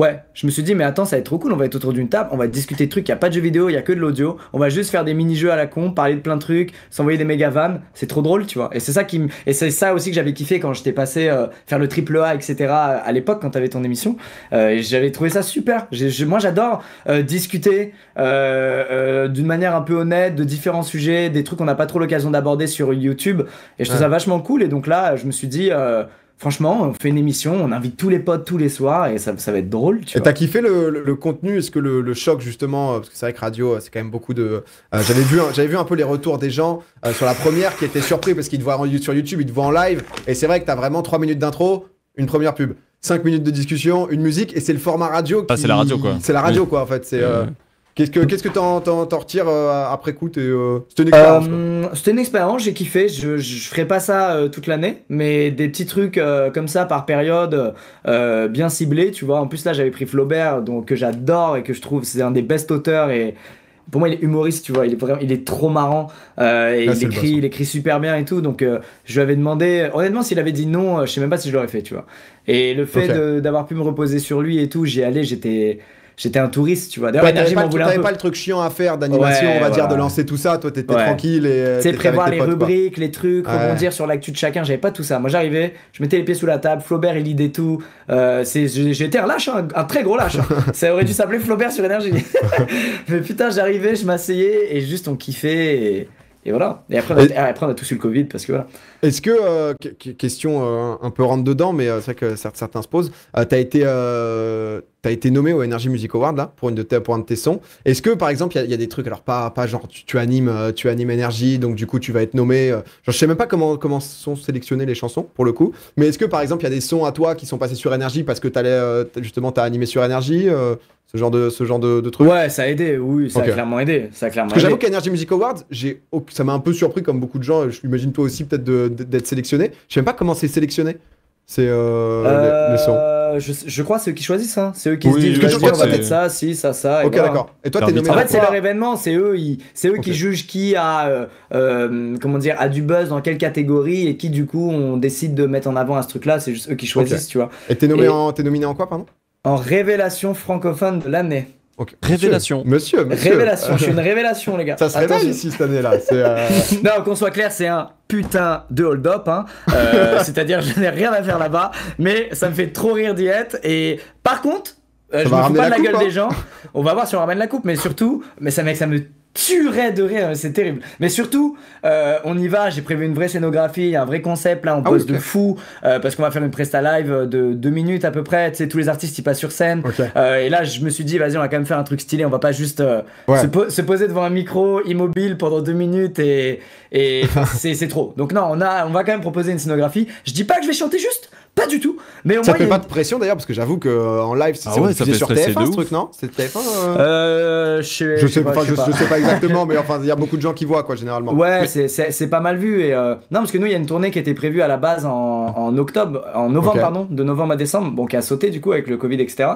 Ouais, je me suis dit, mais attends, ça va être trop cool, on va être autour d'une table, on va discuter de trucs, il a pas de jeux vidéo, il a que de l'audio, on va juste faire des mini-jeux à la con, parler de plein de trucs, s'envoyer des méga vannes, c'est trop drôle, tu vois. Et c'est ça qui et c'est ça aussi que j'avais kiffé quand j'étais passé euh, faire le triple A, etc. à l'époque quand t'avais ton émission. Euh, j'avais trouvé ça super. moi j'adore euh, discuter d'une manière un peu honnête de différents sujets, des trucs qu'on n'a pas trop l'occasion d'aborder sur YouTube. Et je trouve ça vachement cool. Et donc là, je me suis dit Franchement, on fait une émission, on invite tous les potes tous les soirs et ça, va être drôle. Tu as kiffé le, le, contenu Est-ce que le, choc, justement, euh, parce que c'est vrai que radio, euh, c'est quand même beaucoup de. Euh, j'avais, vu, j'avais vu un peu les retours des gens sur la première qui étaient surpris parce qu'ils te voient sur YouTube, ils te voient en live. Et c'est vrai que t'as vraiment 3 minutes d'intro, une première pub, 5 minutes de discussion, une musique et c'est le format radio. Qui... Ah, c'est la radio quoi. C'est la radio quoi en fait. C'est. Qu'est-ce que qu'est-ce que t'en retires euh, après coup euh, C'était une expérience. Euh, c'était une expérience, j'ai kiffé. Je, ne ferai pas ça toute l'année, mais des petits trucs comme ça par période bien ciblés, tu vois. En plus là, j'avais pris Flaubert, donc que j'adore et que je trouve c'est un des best auteurs et pour moi, il est humoriste, tu vois, il est, il est trop marrant, et ah, il, écrit, il écrit super bien et tout, donc je lui avais demandé, honnêtement, s'il avait dit non, je sais même pas si je l'aurais fait, tu vois. Et le fait d'avoir pu me reposer sur lui et tout, j'y allais, j'étais, j'étais un touriste, tu vois. D'ailleurs, t'avais pas, le truc chiant à faire d'animation, on va dire, de lancer tout ça. Toi, t'étais tranquille et. Tu sais, prévoir les rubriques, les trucs, rebondir sur l'actu de chacun. J'avais pas tout ça. Moi, j'arrivais, je mettais les pieds sous la table. Flaubert, il lidait tout. Euh, j'étais un lâche, hein, un, très gros lâche. Hein. ça aurait dû s'appeler Flaubert sur énergie. Mais putain, j'arrivais, je m'asseyais et juste on kiffait. Et... Et voilà. Et après, on a, après, tous eu le Covid parce que voilà. Est-ce que, euh, question euh, un peu rentre dedans, mais euh, c'est vrai que certains se posent, t'as été, été nommé au Energy Music Award là, pour, une de tes, pour un de tes sons. Est-ce que par exemple, il y, a des trucs, alors pas, pas genre tu, animes tu animes Energy, donc du coup tu vas être nommé, genre, je sais même pas comment, comment sont sélectionnées les chansons pour le coup, mais est-ce que par exemple, il y a des sons à toi qui sont passés sur Energy parce que allais justement t'as animé sur Energy ce genre de ce genre de, truc ouais ça a aidé oui ça a clairement aidé j'avoue qu'Energy Music Awards j'ai ça m'a un peu surpris comme beaucoup de gens je m'imagine toi aussi peut-être d'être sélectionné je sais même pas comment c'est sélectionné c'est euh, euh, Je, je crois c'est eux qui choisissent hein. C'est eux qui se disent que je crois peut-être ça, si, ça, ça. ok, d'accord. Et toi, t'es nommé. En fait, c'est leur événement. C'est eux, c'est eux qui jugent qui a, euh, comment dire, a du buzz dans quelle catégorie et qui du coup on décide de mettre en avant à ce truc-là. C'est juste eux qui choisissent, tu vois. Et t'es nommé es nominé en quoi, pardon en révélation francophone de l'année. Révélation. Monsieur, monsieur. Révélation. je suis une révélation, les gars. Ça se révèle ici cette année-là. Euh, non, qu'on soit clair, c'est un putain de hold-up. Hein. Euh, c'est-à-dire, je n'ai rien à faire là-bas, mais ça me fait trop rire d'y être. Et par contre, euh, je me fous pas de la, gueule hein. des gens. On va voir si on ramène la coupe, mais surtout, mais ça, mec, ça me tuerais de rire, c'est terrible. Mais surtout, euh, on y va, j'ai prévu une vraie scénographie, un vrai concept, là on ah pose de fou, euh, parce qu'on va faire une presta live de deux minutes à peu près, tu sais, tous les artistes ils passent sur scène. Euh, et là je me suis dit, vas-y, on va quand même faire un truc stylé, on va pas juste se, poser devant un micro immobile pendant deux minutes et, c'est trop. Donc non, on, a, on va quand même proposer une scénographie. Je dis pas que je vais chanter juste, pas du tout. Mais on ça fait pas de pression d'ailleurs, parce que j'avoue que euh, en live, ah c'est sur TF1 ce truc, non c'est TF1 euh, euh... je, sais pas, je, exactement, mais enfin, il y a beaucoup de gens qui voient, quoi, généralement. Ouais, c'est pas mal vu. Et, euh, Non, parce que nous, il y a une tournée qui était prévue à la base en, octobre, en novembre, pardon, de novembre à décembre, bon, qui a sauté du coup avec le Covid, etc.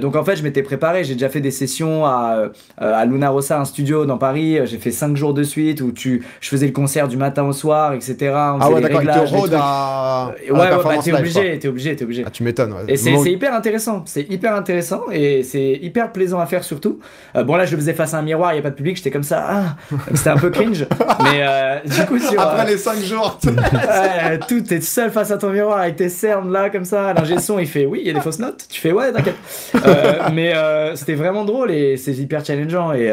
donc en fait, je m'étais préparé, j'ai déjà fait des sessions à, à Luna Rossa, un studio dans Paris, j'ai fait 5 jours de suite où tu, je faisais le concert du matin au soir, etc. On ah ouais, d'accord, tu à, obligé, t'es obligé, t'es obligé. Ah, tu m'étonnes. Et c'est hyper intéressant, c'est hyper intéressant et c'est hyper plaisant à faire surtout. Euh, bon là, je le faisais face à un miroir, il y a pas de public, j'étais comme ça, ah, c'était un peu cringe. mais euh, du coup, sur, après euh, les 5 jours, tout, t'es seul face à ton miroir avec tes cernes là comme ça. L'ingé son, il fait oui, il y a des fausses notes. Tu fais ouais, t'inquiète. mais c'était vraiment drôle et c'est hyper challengeant et,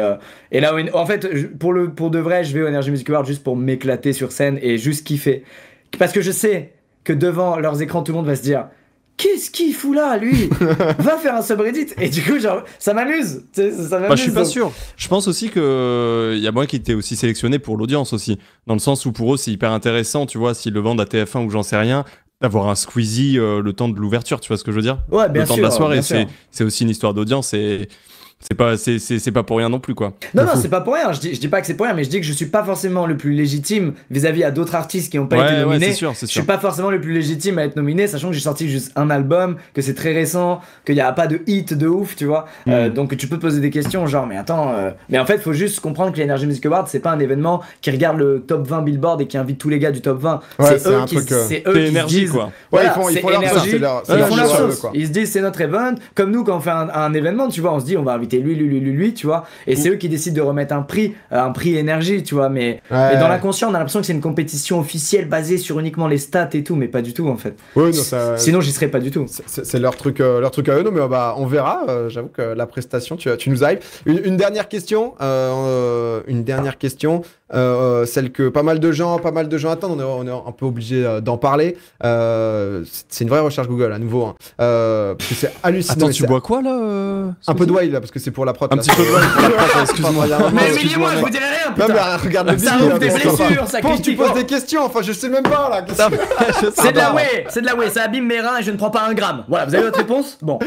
et là, en fait, pour le pour de vrai, je vais au Energy Music Award juste pour m'éclater sur scène et juste kiffer. Parce que je sais, que devant leurs écrans, tout le monde va se dire Qu'est-ce qu'il fout là, lui Va faire un subreddit Et du coup, ça m'amuse. Bah, je suis pas sûr. Je pense aussi que il euh, y a moi qui était aussi sélectionné pour l'audience aussi, dans le sens où pour eux c'est hyper intéressant, tu vois, s'ils le vendent à TF1 ou j'en sais rien, d'avoir un squeezie euh, le temps de l'ouverture, tu vois ce que je veux dire Le temps de la soirée, c'est aussi une histoire d'audience et c'est pas c'est pas pour rien non plus quoi. Non non c'est pas pour rien. Je dis, je dis pas que c'est pour rien, mais je dis que je suis pas forcément le plus légitime vis-à-vis à d'autres artistes qui ont pas été nominés. je suis pas forcément le plus légitime à être nominé, sachant que j'ai sorti juste un album, que c'est très récent, qu'il y a pas de hit de ouf, tu vois. Euh, hmm. donc tu peux te poser des questions genre mais attends, euh, mais en fait faut juste comprendre que l'Energy Music Award c'est pas un événement qui regarde le top 20 Billboard et qui invite tous les gars du top 20. c'est eux, qui, euh, c'est eux qui énergie, disent, quoi. ils font, ils font leur, leur, Ils se disent c'est notre event. Comme nous quand on fait un événement, tu vois, on se dit on va inviter lui, lui, lui, lui, tu vois. Et c'est eux qui décident de remettre un prix, euh, un prix énergie, tu vois. Mais, dans l'inconscient, on a l'impression que c'est une compétition officielle basée sur uniquement les stats et tout, mais pas du tout en fait. Sinon, j'y serais pas du tout. C'est leur truc, euh, leur truc à eux, non, mais oh, bah, on verra. Euh, j'avoue que la prestation, tu, nous arrives. Une, dernière question. une dernière question. Euh, euh, celle que pas mal de gens, pas mal de gens attendent. On est, on est un peu obligé euh, d'en parler. c'est une vraie recherche Google, à nouveau. Hein. parce que c'est hallucinant. Attends, tu bois quoi là Un peu de whey là, parce que c'est pour la prod. Un petit peu de whey. Excuse-moi. Mais humiliez-moi, je vous dirai rien. Putain. Non, mais regarde le Ça ouvre des blessures, ça tu poses des questions. Enfin, je sais même pas là. C'est de la whey, c'est de la whey. Ça abîme mes reins et je ne prends pas un gramme. Voilà, vous avez votre réponse Bon.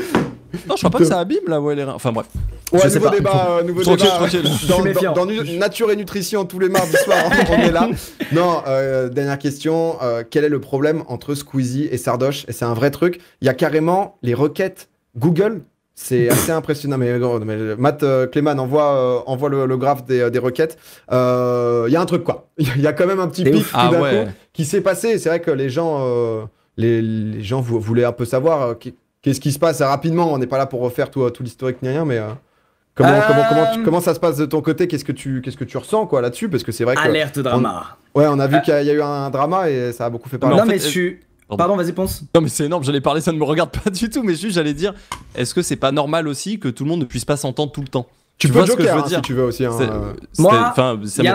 Non, je crois pas que ça abîme là où elle est. Enfin bref. Ouais, nouveau débat, nouveau Dans, Nature et Nutrition, tous les mardis soir, on est là. Non, euh, dernière question. Euh, quel est le problème entre Squeezie et Sardoche Et c'est un vrai truc. Il y a carrément les requêtes Google. C'est assez impressionnant. Mais, euh, Matt euh, envoie, envoie le, graphe des, requêtes. Il y a un truc, quoi. Il y a quand même un petit pif ah qui s'est passé. C'est vrai que les gens, les, les gens voulaient un peu savoir Qu'est-ce qui se passe rapidement On n'est pas là pour refaire tout, euh, tout l'historique ni rien, mais euh, euh, comment, ça se passe de ton côté Qu'est-ce que tu qu'est-ce que tu ressens quoi là-dessus Parce que c'est vrai que alerte drama. ouais, on a vu qu'il y, a eu un drama et ça a beaucoup fait parler. Non, mais Pardon, Pardon vas-y, pense. Non, mais c'est énorme, j'allais parler, ça ne me regarde pas du tout, mais juste, j'allais dire, est-ce que c'est pas normal aussi que tout le monde ne puisse pas s'entendre tout le temps tu, ce que je veux hein, dire. tu veux aussi. Moi, il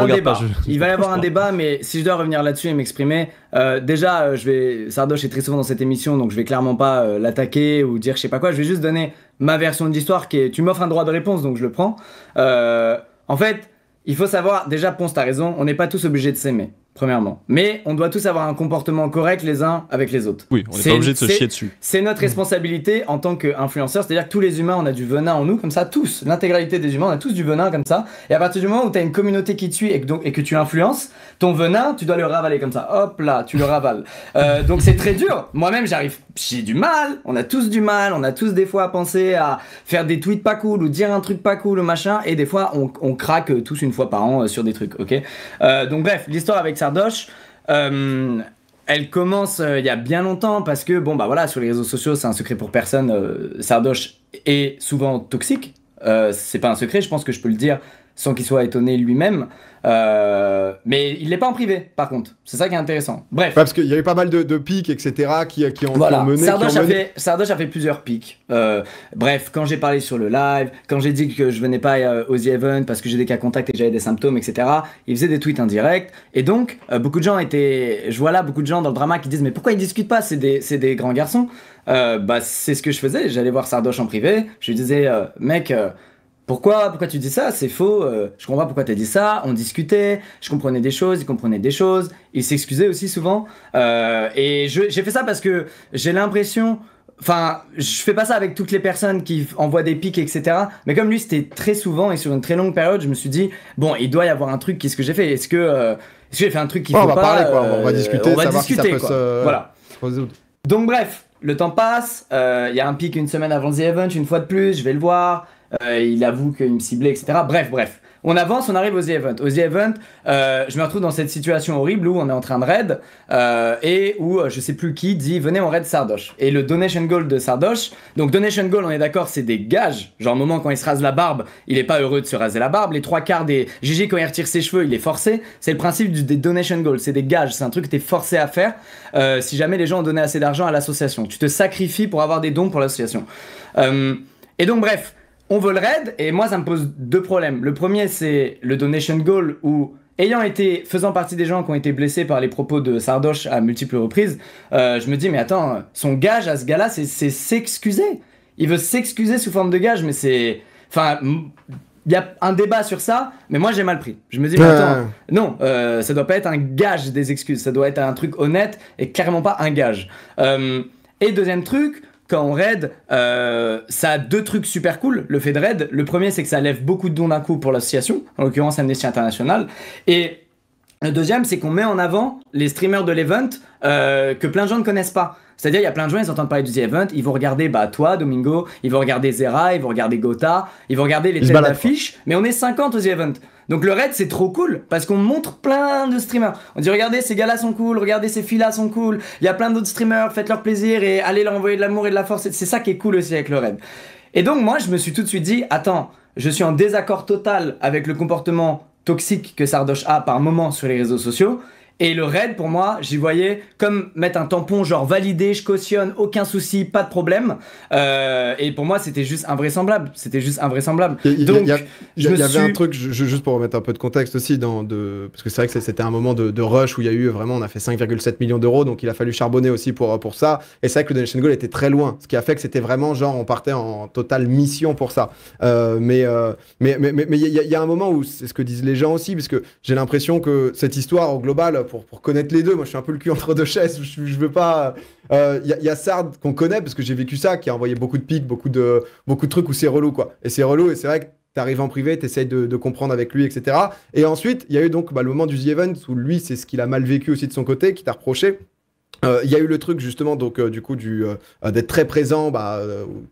Il va y avoir un débat, mais si je dois revenir là-dessus et m'exprimer, euh, déjà, euh, je vais. Sardoche est très souvent dans cette émission, donc je vais clairement pas euh, l'attaquer ou dire je sais pas quoi. Je vais juste donner ma version de l'histoire qui est. Tu m'offres un droit de réponse, donc je le prends. en fait, il faut savoir. Déjà, Ponce, t'as raison. On n'est pas tous obligés de s'aimer premièrement. Mais on doit tous avoir un comportement correct les uns avec les autres. Oui, on n'est pas obligé de se chier dessus. C'est notre responsabilité en tant qu'influenceur, c'est-à-dire que tous les humains, on a du venin en nous, comme ça, tous, l'intégralité des humains, on a tous du venin comme ça. Et à partir du moment où tu as une communauté qui te suit et que, donc, et que tu influences, ton venin, tu dois le ravaler comme ça. Hop là, tu le ravales. Euh, donc c'est très dur. Moi-même, j'arrive j'ai du mal, on a tous du mal, on a tous des fois à penser à faire des tweets pas cool ou dire un truc pas cool ou machin, et des fois on, craque tous une fois par an euh, sur des trucs, ok euh, Donc bref, l'histoire avec Sardoche, euh, elle commence il y a bien longtemps parce que, bon bah voilà, sur les réseaux sociaux c'est un secret pour personne, Sardoche est souvent toxique, c'est pas un secret, je pense que je peux le dire, sans qu'il soit étonné lui-même. Euh, mais il l'est pas en privé, par contre. C'est ça qui est intéressant. Bref. parce qu'il y avait pas mal de, pics, etc., qui, euh, qui ont, qui mené. Sardoche, A fait, plusieurs pics. Euh, bref, quand j'ai parlé sur le live, quand j'ai dit que je venais pas aux The Event parce que j'ai des cas contacts et j'avais des symptômes, etc., il faisait des tweets indirects. Et donc, beaucoup de gens étaient. Je vois là beaucoup de gens dans le drama qui disent Mais pourquoi ils discutent pas C'est des, grands garçons. bah, c'est ce que je faisais. J'allais voir Sardoche en privé. Je lui disais Mec. Pourquoi, pourquoi tu dis ça C'est faux. Euh, je comprends pas pourquoi as dit ça. On discutait. Je comprenais des choses. Il comprenait des choses. Il s'excusait aussi souvent. Euh, et j'ai fait ça parce que j'ai l'impression. Enfin, je fais pas ça avec toutes les personnes qui envoient des pics, etc. Mais comme lui, c'était très souvent et sur une très longue période, je me suis dit bon, il doit y avoir un truc. Qu'est-ce que j'ai fait Est-ce que, euh, j'ai fait un truc qui faut on va parler, quoi. On va discuter. On va discuter. Voilà. Donc bref, le temps passe. Il y a un pic une semaine avant The Event, une fois de plus. Je vais le voir. Euh, il avoue qu'il me ciblait, etc. Bref, bref. On avance, on arrive aux The Event. Aux The Event, euh, je me retrouve dans cette situation horrible où on est en train de raid euh, et où je sais plus qui dit venez on raid Sardoche. Et le donation goal de Sardoche, donc donation goal, on est d'accord, c'est des gages. Genre, au moment quand il se rase la barbe, il est pas heureux de se raser la barbe. Les trois quarts des GG, quand il retire ses cheveux, il est forcé. C'est le principe des donation goals, c'est des gages, c'est un truc que tu es forcé à faire si jamais les gens ont donné assez d'argent à l'association. Tu te sacrifies pour avoir des dons pour l'association. et donc, bref on veut le raid, et moi ça me pose deux problèmes. Le premier, c'est le donation goal où ayant été, faisant partie des gens qui ont été blessés par les propos de Sardoche à multiples reprises, euh, je me dis, mais attends, son gage à ce gars-là, c'est s'excuser. Il veut s'excuser sous forme de gage, mais c'est. Enfin, il y a un débat sur ça, mais moi j'ai mal pris. Je me dis, mais attends, non, euh, ça doit pas être un gage des excuses, ça doit être un truc honnête et clairement pas un gage. Euh, et deuxième truc, on raid, euh, ça a deux trucs super cool, le fait de raid. Le premier, c'est que ça lève beaucoup de dons d'un coup pour l'association, en l'occurrence Amnesty International. Et le deuxième, c'est qu'on met en avant les streamers de l'event euh, que plein de gens ne connaissent pas. C'est-à-dire, il y a plein de gens, ils entendent parler du The Event, ils vont regarder bah, toi, Domingo, ils vont regarder Zera, ils vont regarder Gotha, ils vont regarder les têtes d'affiche, mais on est 50 au The Event. Donc le raid c'est trop cool parce qu'on montre plein de streamers. On dit regardez ces gars-là sont cool, regardez ces filles-là sont cool, il y a plein d'autres streamers, faites leur plaisir et allez leur envoyer de l'amour et de la force. C'est ça qui est cool aussi avec le raid. Et donc moi je me suis tout de suite dit attends, je suis en désaccord total avec le comportement toxique que Sardoche a par moment sur les réseaux sociaux et le raid, pour moi, j'y voyais comme mettre un tampon, genre validé, je cautionne, aucun souci, pas de problème. Euh, et pour moi, c'était juste invraisemblable. C'était juste invraisemblable. Il, y, avait un truc, juste pour remettre un peu de contexte aussi, dans, de, parce que c'est vrai que c'était un moment de, rush où il y a eu vraiment, on a fait 5,7 millions d'euros, donc il a fallu charbonner aussi pour, pour ça. Et c'est vrai que le donation goal était très loin, ce qui a fait que c'était vraiment genre, on partait en totale mission pour ça. Euh, euh, mais mais il mais, mais, y, y, a un moment où c'est ce que disent les gens aussi, parce que j'ai l'impression que cette histoire, au global, pour, connaître les deux. Moi, je suis un peu le cul entre deux chaises. Je, veux pas. Il euh, y, a Sard qu'on connaît parce que j'ai vécu ça, qui a envoyé beaucoup de pics, beaucoup de, beaucoup de trucs où c'est relou, quoi. Et c'est relou, et c'est vrai que t'arrives en privé, t'essayes de, de comprendre avec lui, etc. Et ensuite, il y a eu donc bah, le moment du The Event où lui, c'est ce qu'il a mal vécu aussi de son côté, qui t'a reproché. Euh, il y a eu le truc justement donc euh, du coup du d'être très présent bah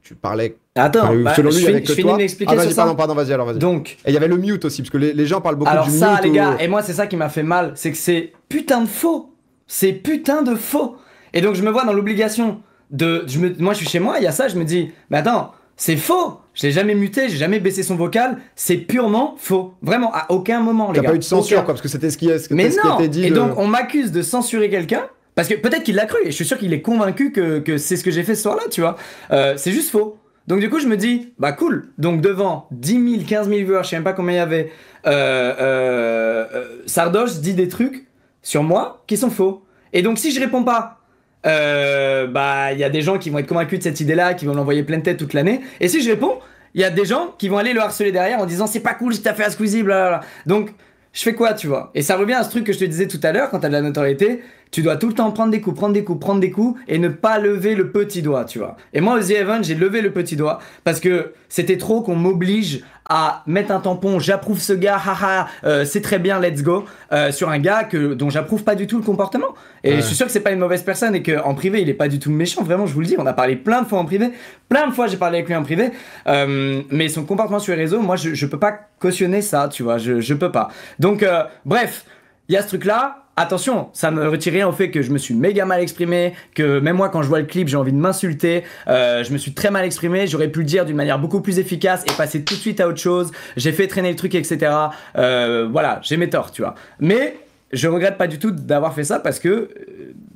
tu parlais Attends, bah, je, finis je ah, alors Donc, et il y avait le mute aussi, parce que les, gens parlent beaucoup alors ça, mute. les gars, et moi, c'est ça qui m'a fait mal, c'est que c'est putain de faux. C'est putain de faux. Et donc, je me vois dans l'obligation de. Je me, moi, je suis chez moi, il y a ça, je me dis, mais attends, c'est faux. Je l'ai jamais muté, j'ai jamais baissé son vocal, c'est purement faux. Vraiment, à aucun moment, les gars. a pas eu de censure, quoi, parce que c'était ce qui, est, mais ce dit. Et donc, on m'accuse de censurer quelqu'un. Parce que peut-être qu'il l'a cru, et je suis sûr qu'il est convaincu que, c'est ce que j'ai fait ce soir-là, tu vois. Euh, c'est juste faux. Donc du coup, je me dis, bah cool. Donc devant 10 000, 15 000 viewers, je sais même pas combien il y avait, euh, euh, euh, Sardoche dit des trucs sur moi qui sont faux. Et donc si je réponds pas, euh, bah il y a des gens qui vont être convaincus de cette idée-là, qui vont l'envoyer plein de tête toute l'année. Et si je réponds, il y a des gens qui vont aller le harceler derrière en disant c'est pas cool si t'as fait à Squeezie, blablabla. Donc je fais quoi, tu vois Et ça revient à ce truc que je te disais tout à l'heure quand t'as de la notoriété tu dois tout le temps prendre des coups, prendre des coups, prendre des coups et ne pas lever le petit doigt, tu vois. Et moi, au The Event, j'ai levé le petit doigt parce que c'était trop qu'on m'oblige à mettre un tampon, j'approuve ce gars, haha, euh, c'est très bien, let's go, euh, sur un gars que, dont j'approuve pas du tout le comportement. Et je suis sûr que c'est pas une mauvaise personne et qu'en privé, il est pas du tout méchant, vraiment, je vous le dis, on a parlé plein de fois en privé, plein de fois j'ai parlé avec lui en privé, euh, mais son comportement sur les réseaux, moi, je, peux pas cautionner ça, tu vois, je, je peux pas. Donc, bref il y a ce truc-là, attention, ça me retire rien au fait que je me suis méga mal exprimé, que même moi quand je vois le clip j'ai envie de m'insulter, euh, je me suis très mal exprimé, j'aurais pu le dire d'une manière beaucoup plus efficace et passer tout de suite à autre chose, j'ai fait traîner le truc etc. Euh, voilà, j'ai mes torts tu vois. Mais je regrette pas du tout d'avoir fait ça parce que, euh,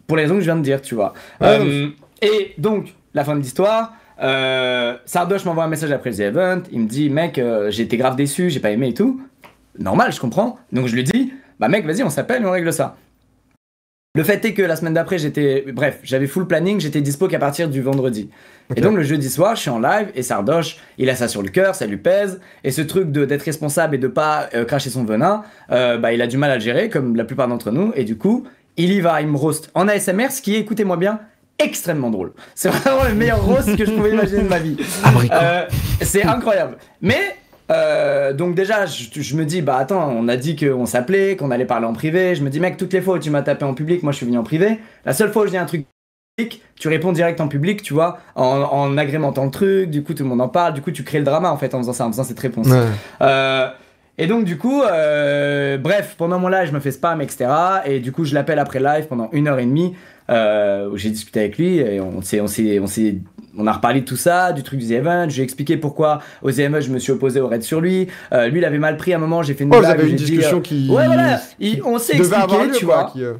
pour les raisons que je viens de dire tu vois. et donc, la fin de l'histoire... Sardoche m'envoie un message après le The Event, il me dit mec j'ai été grave déçu, j'ai pas aimé et tout. Normal, je comprends. Donc je lui dis, bah mec, vas-y, on s'appelle et on règle ça. Le fait est que la semaine d'après, j'étais. Bref, j'avais full planning, j'étais dispo qu'à partir du vendredi. Et donc le jeudi soir, je suis en live et Sardoche, il a ça sur le cœur, ça lui pèse. Et ce truc d'être responsable et de pas euh, cracher son venin, euh, bah, il a du mal à le gérer, comme la plupart d'entre nous. Et du coup, il y va, il me roast en ASMR, ce qui écoutez-moi bien, extrêmement drôle. C'est vraiment le meilleur roast que je pouvais imaginer de ma vie. Euh, c'est incroyable. Mais euh, donc déjà, je, me dis, bah attends, on a dit qu'on s'appelait, qu'on allait parler en privé. Je me dis, mec, toutes les fois où tu m'as tapé en public, moi je suis venu en privé. La seule fois où je dis un truc public, tu réponds direct en public, tu vois, en, agrémentant le truc. Du coup, tout le monde en parle. Du coup, tu crées le drama en fait en faisant ça, en faisant cette réponse. Euh, et donc du coup, euh, bref, pendant mon live, je me fais spam, etc. Et du coup, je l'appelle après live pendant une heure et demie. Où j'ai discuté avec lui et on s'est, on on s'est on a reparlé de tout ça, du truc du The Event. J'ai expliqué pourquoi au The je me suis opposé au raid sur lui. Euh, lui, il avait mal pris à un moment. J'ai fait une oh, Vous discussion euh, qui. Ouais, voilà. on s'est expliqué, tu vois. Euh,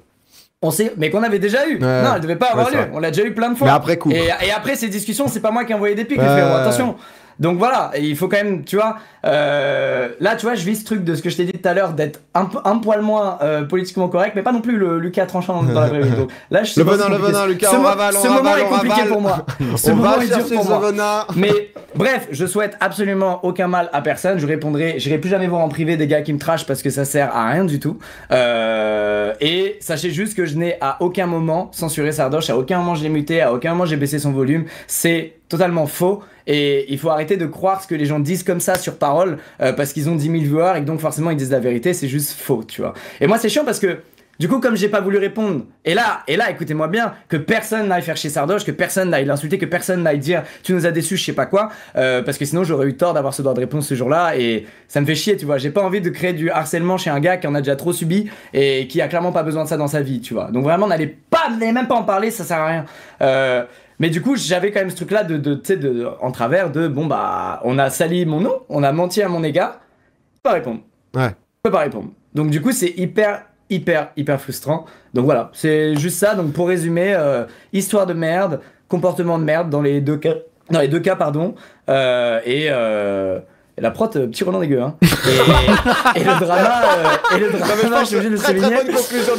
on sait, mais qu'on avait déjà eu. Non, elle devait pas avoir lieu. On l'a déjà eu plein de fois. Mais après coup. Et, après ces discussions, c'est pas moi qui ai envoyé des pics. Ouais. Attention, donc voilà, il faut quand même, tu vois, euh, là, tu vois, je vis ce truc de ce que je t'ai dit tout à l'heure, d'être un, un, poil moins euh, politiquement correct, mais pas non plus le Lucas tranchant dans la vraie vidéo là, je le bonheur, le Lucas, ce, ce moment est compliqué pour moi. Ce on va est pour Mais bref, je souhaite absolument aucun mal à personne. Je répondrai, j'irai plus jamais voir en privé des gars qui me trashent parce que ça sert à rien du tout. Euh, et sachez juste que je n'ai à aucun moment censuré Sardoche, à aucun moment je l'ai muté, à aucun moment j'ai baissé son volume. C'est totalement faux. Et il faut arrêter de croire ce que les gens disent comme ça sur parole euh, parce qu'ils ont 10 000 viewers et donc forcément ils disent la vérité, c'est juste faux, tu vois. Et moi c'est chiant parce que du coup, comme j'ai pas voulu répondre, et là, et là, écoutez-moi bien, que personne n'aille faire chez Sardoche, que personne n'aille l'insulter, que personne n'aille dire tu nous as déçus, je sais pas quoi, euh, parce que sinon j'aurais eu tort d'avoir ce droit de réponse ce jour-là, et ça me fait chier, tu vois. J'ai pas envie de créer du harcèlement chez un gars qui en a déjà trop subi et qui a clairement pas besoin de ça dans sa vie, tu vois. Donc vraiment, n'allez pas, n'allez même pas en parler, ça sert à rien. Euh, mais du coup, j'avais quand même ce truc-là de, de, de, en travers de bon, bah, on a sali mon nom, on a menti à mon égard, je peux pas répondre. Ouais. peux pas répondre. Donc, du coup, c'est hyper, hyper, hyper frustrant. Donc, voilà, c'est juste ça. Donc, pour résumer, euh, histoire de merde, comportement de merde dans les deux cas, dans les deux cas pardon, euh, et. Euh, et la prot, euh, petit Roland dégueu, hein. Et, le drama, euh, et le drama, je suis obligé de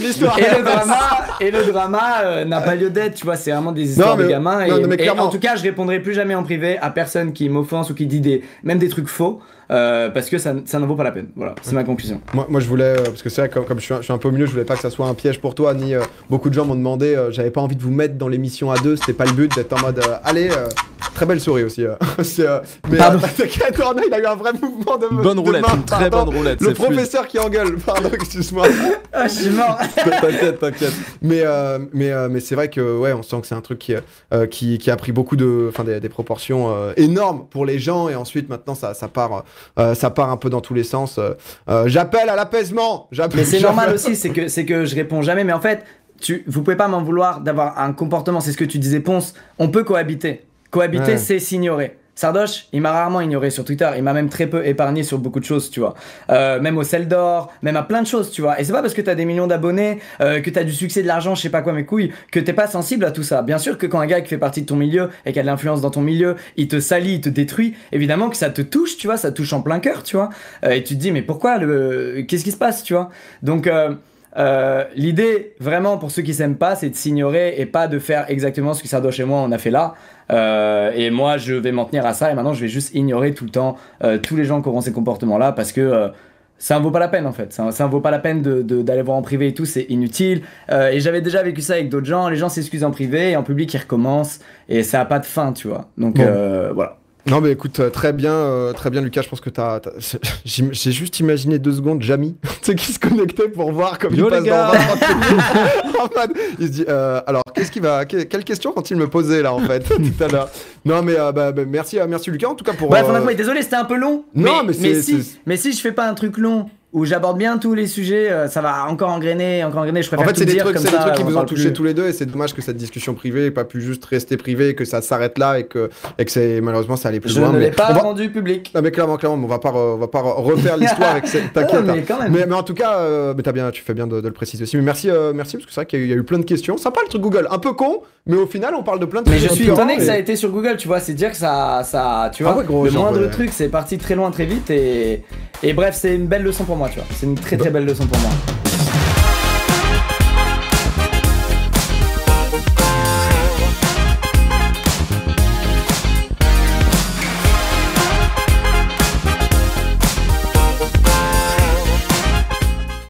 l'histoire. Et le drama, et le drama euh, n'a pas lieu d'être, tu vois. C'est vraiment des histoires de gamins. et, mais et, en tout cas, je répondrai plus jamais en privé à personne qui m'offense ou qui dit des, même des trucs faux. Euh, parce que ça, ça n'en vaut pas la peine. Voilà, c'est ma conclusion. Moi, moi je voulais, euh, parce que c'est vrai, comme, comme je, suis un, peu au milieu, peu je voulais pas que ça soit un piège pour toi, ni euh, beaucoup de gens m'ont demandé, j'avais pas envie de vous mettre dans l'émission à deux, c'était pas le but d'être en mode, allez, très belle souris aussi. mais t'inquiète, il a eu un vrai mouvement de. Bonne roulette, très bonne roulette. Le professeur qui engueule, pardon, excuse-moi. ah, je suis mort. t'inquiète, t'inquiète. Mais, mais, mais c'est vrai que, ouais, on sent que c'est un truc qui, qui, a pris beaucoup de. Enfin, des, des, proportions énormes pour les gens, et ensuite, maintenant, ça, ça part euh, ça part un peu dans tous les sens. Euh, euh, j'appelle à l'apaisement. Mais c'est normal aussi, c'est que, c'est que je réponds jamais. Mais en fait, tu, vous pouvez pas m'en vouloir d'avoir un comportement. C'est ce que tu disais, Ponce. On peut cohabiter. Cohabiter, c'est s'ignorer. Sardoche, il m'a rarement ignoré sur Twitter, il m'a même très peu épargné sur beaucoup de choses, tu vois. Euh, même au sel d'or, même à plein de choses, tu vois. Et c'est pas parce que t'as des millions d'abonnés, euh, que t'as du succès, de l'argent, je sais pas quoi, mes couilles, que t'es pas sensible à tout ça. Bien sûr que quand un gars qui fait partie de ton milieu et qui a de l'influence dans ton milieu, il te salit, il te détruit, évidemment que ça te touche, tu vois, ça touche en plein cœur, tu vois. Euh, et tu te dis, mais pourquoi, le... qu'est-ce qui se passe, tu vois. Donc... Euh, euh, l'idée, vraiment, pour ceux qui s'aiment pas, c'est de s'ignorer et pas de faire exactement ce que Sardoche chez moi on a fait là. Euh, et moi, je vais m'en tenir à ça et maintenant, je vais juste ignorer tout le temps euh, tous les gens qui auront ces comportements-là parce que ça ne vaut pas la peine en fait. Ça, ne vaut pas la peine d'aller de, d'aller voir en privé et tout, c'est inutile. et j'avais déjà vécu ça avec d'autres gens. Les gens s'excusent en privé et en public ils recommencent et ça a pas de fin, tu vois. Donc voilà. Non mais écoute, euh, très bien, euh, très bien Lucas, je pense que t'as... J'ai juste imaginé deux secondes Jamie, tu qui se connectait pour voir comme il passe dans il se dit, euh, alors qu'est-ce qu'il va... Quelle question quand il me posait là en fait, tout à l'heure Non mais bah, bah, merci, merci Lucas en tout cas pour... désolé, c'était un peu long. Non mais, mais si je fais pas un truc long où j'aborde bien tous les sujets. Euh, ça va encore engrainer, encore engrainer. Je préfère en fait, c'est des, trucs, qui vous ont touché tous les deux et c'est dommage que cette discussion privée n'ait pas pu juste rester privée, que ça s'arrête là et que, et que malheureusement ça allait plus loin. Je ne l'ai pas rendu public. Non, mais clairement, clairement, on va pas, va pas refaire l'histoire avec cette. T'inquiète. Hein. mais, en tout cas, euh, as bien, tu fais bien de, le préciser aussi. Mais merci, euh, merci parce que c'est vrai qu'il y, a eu plein de questions. Sympa le truc Google, un peu con, mais au final, on parle de plein de mais Mais je suis étonné que ça a été sur Google, tu vois. C'est dire que ça, ça tu ah vois, le moindre truc, c'est parti très loin, très vite. Et, et bref, c'est une belle leçon pour moi. C'est une très très belle leçon pour moi.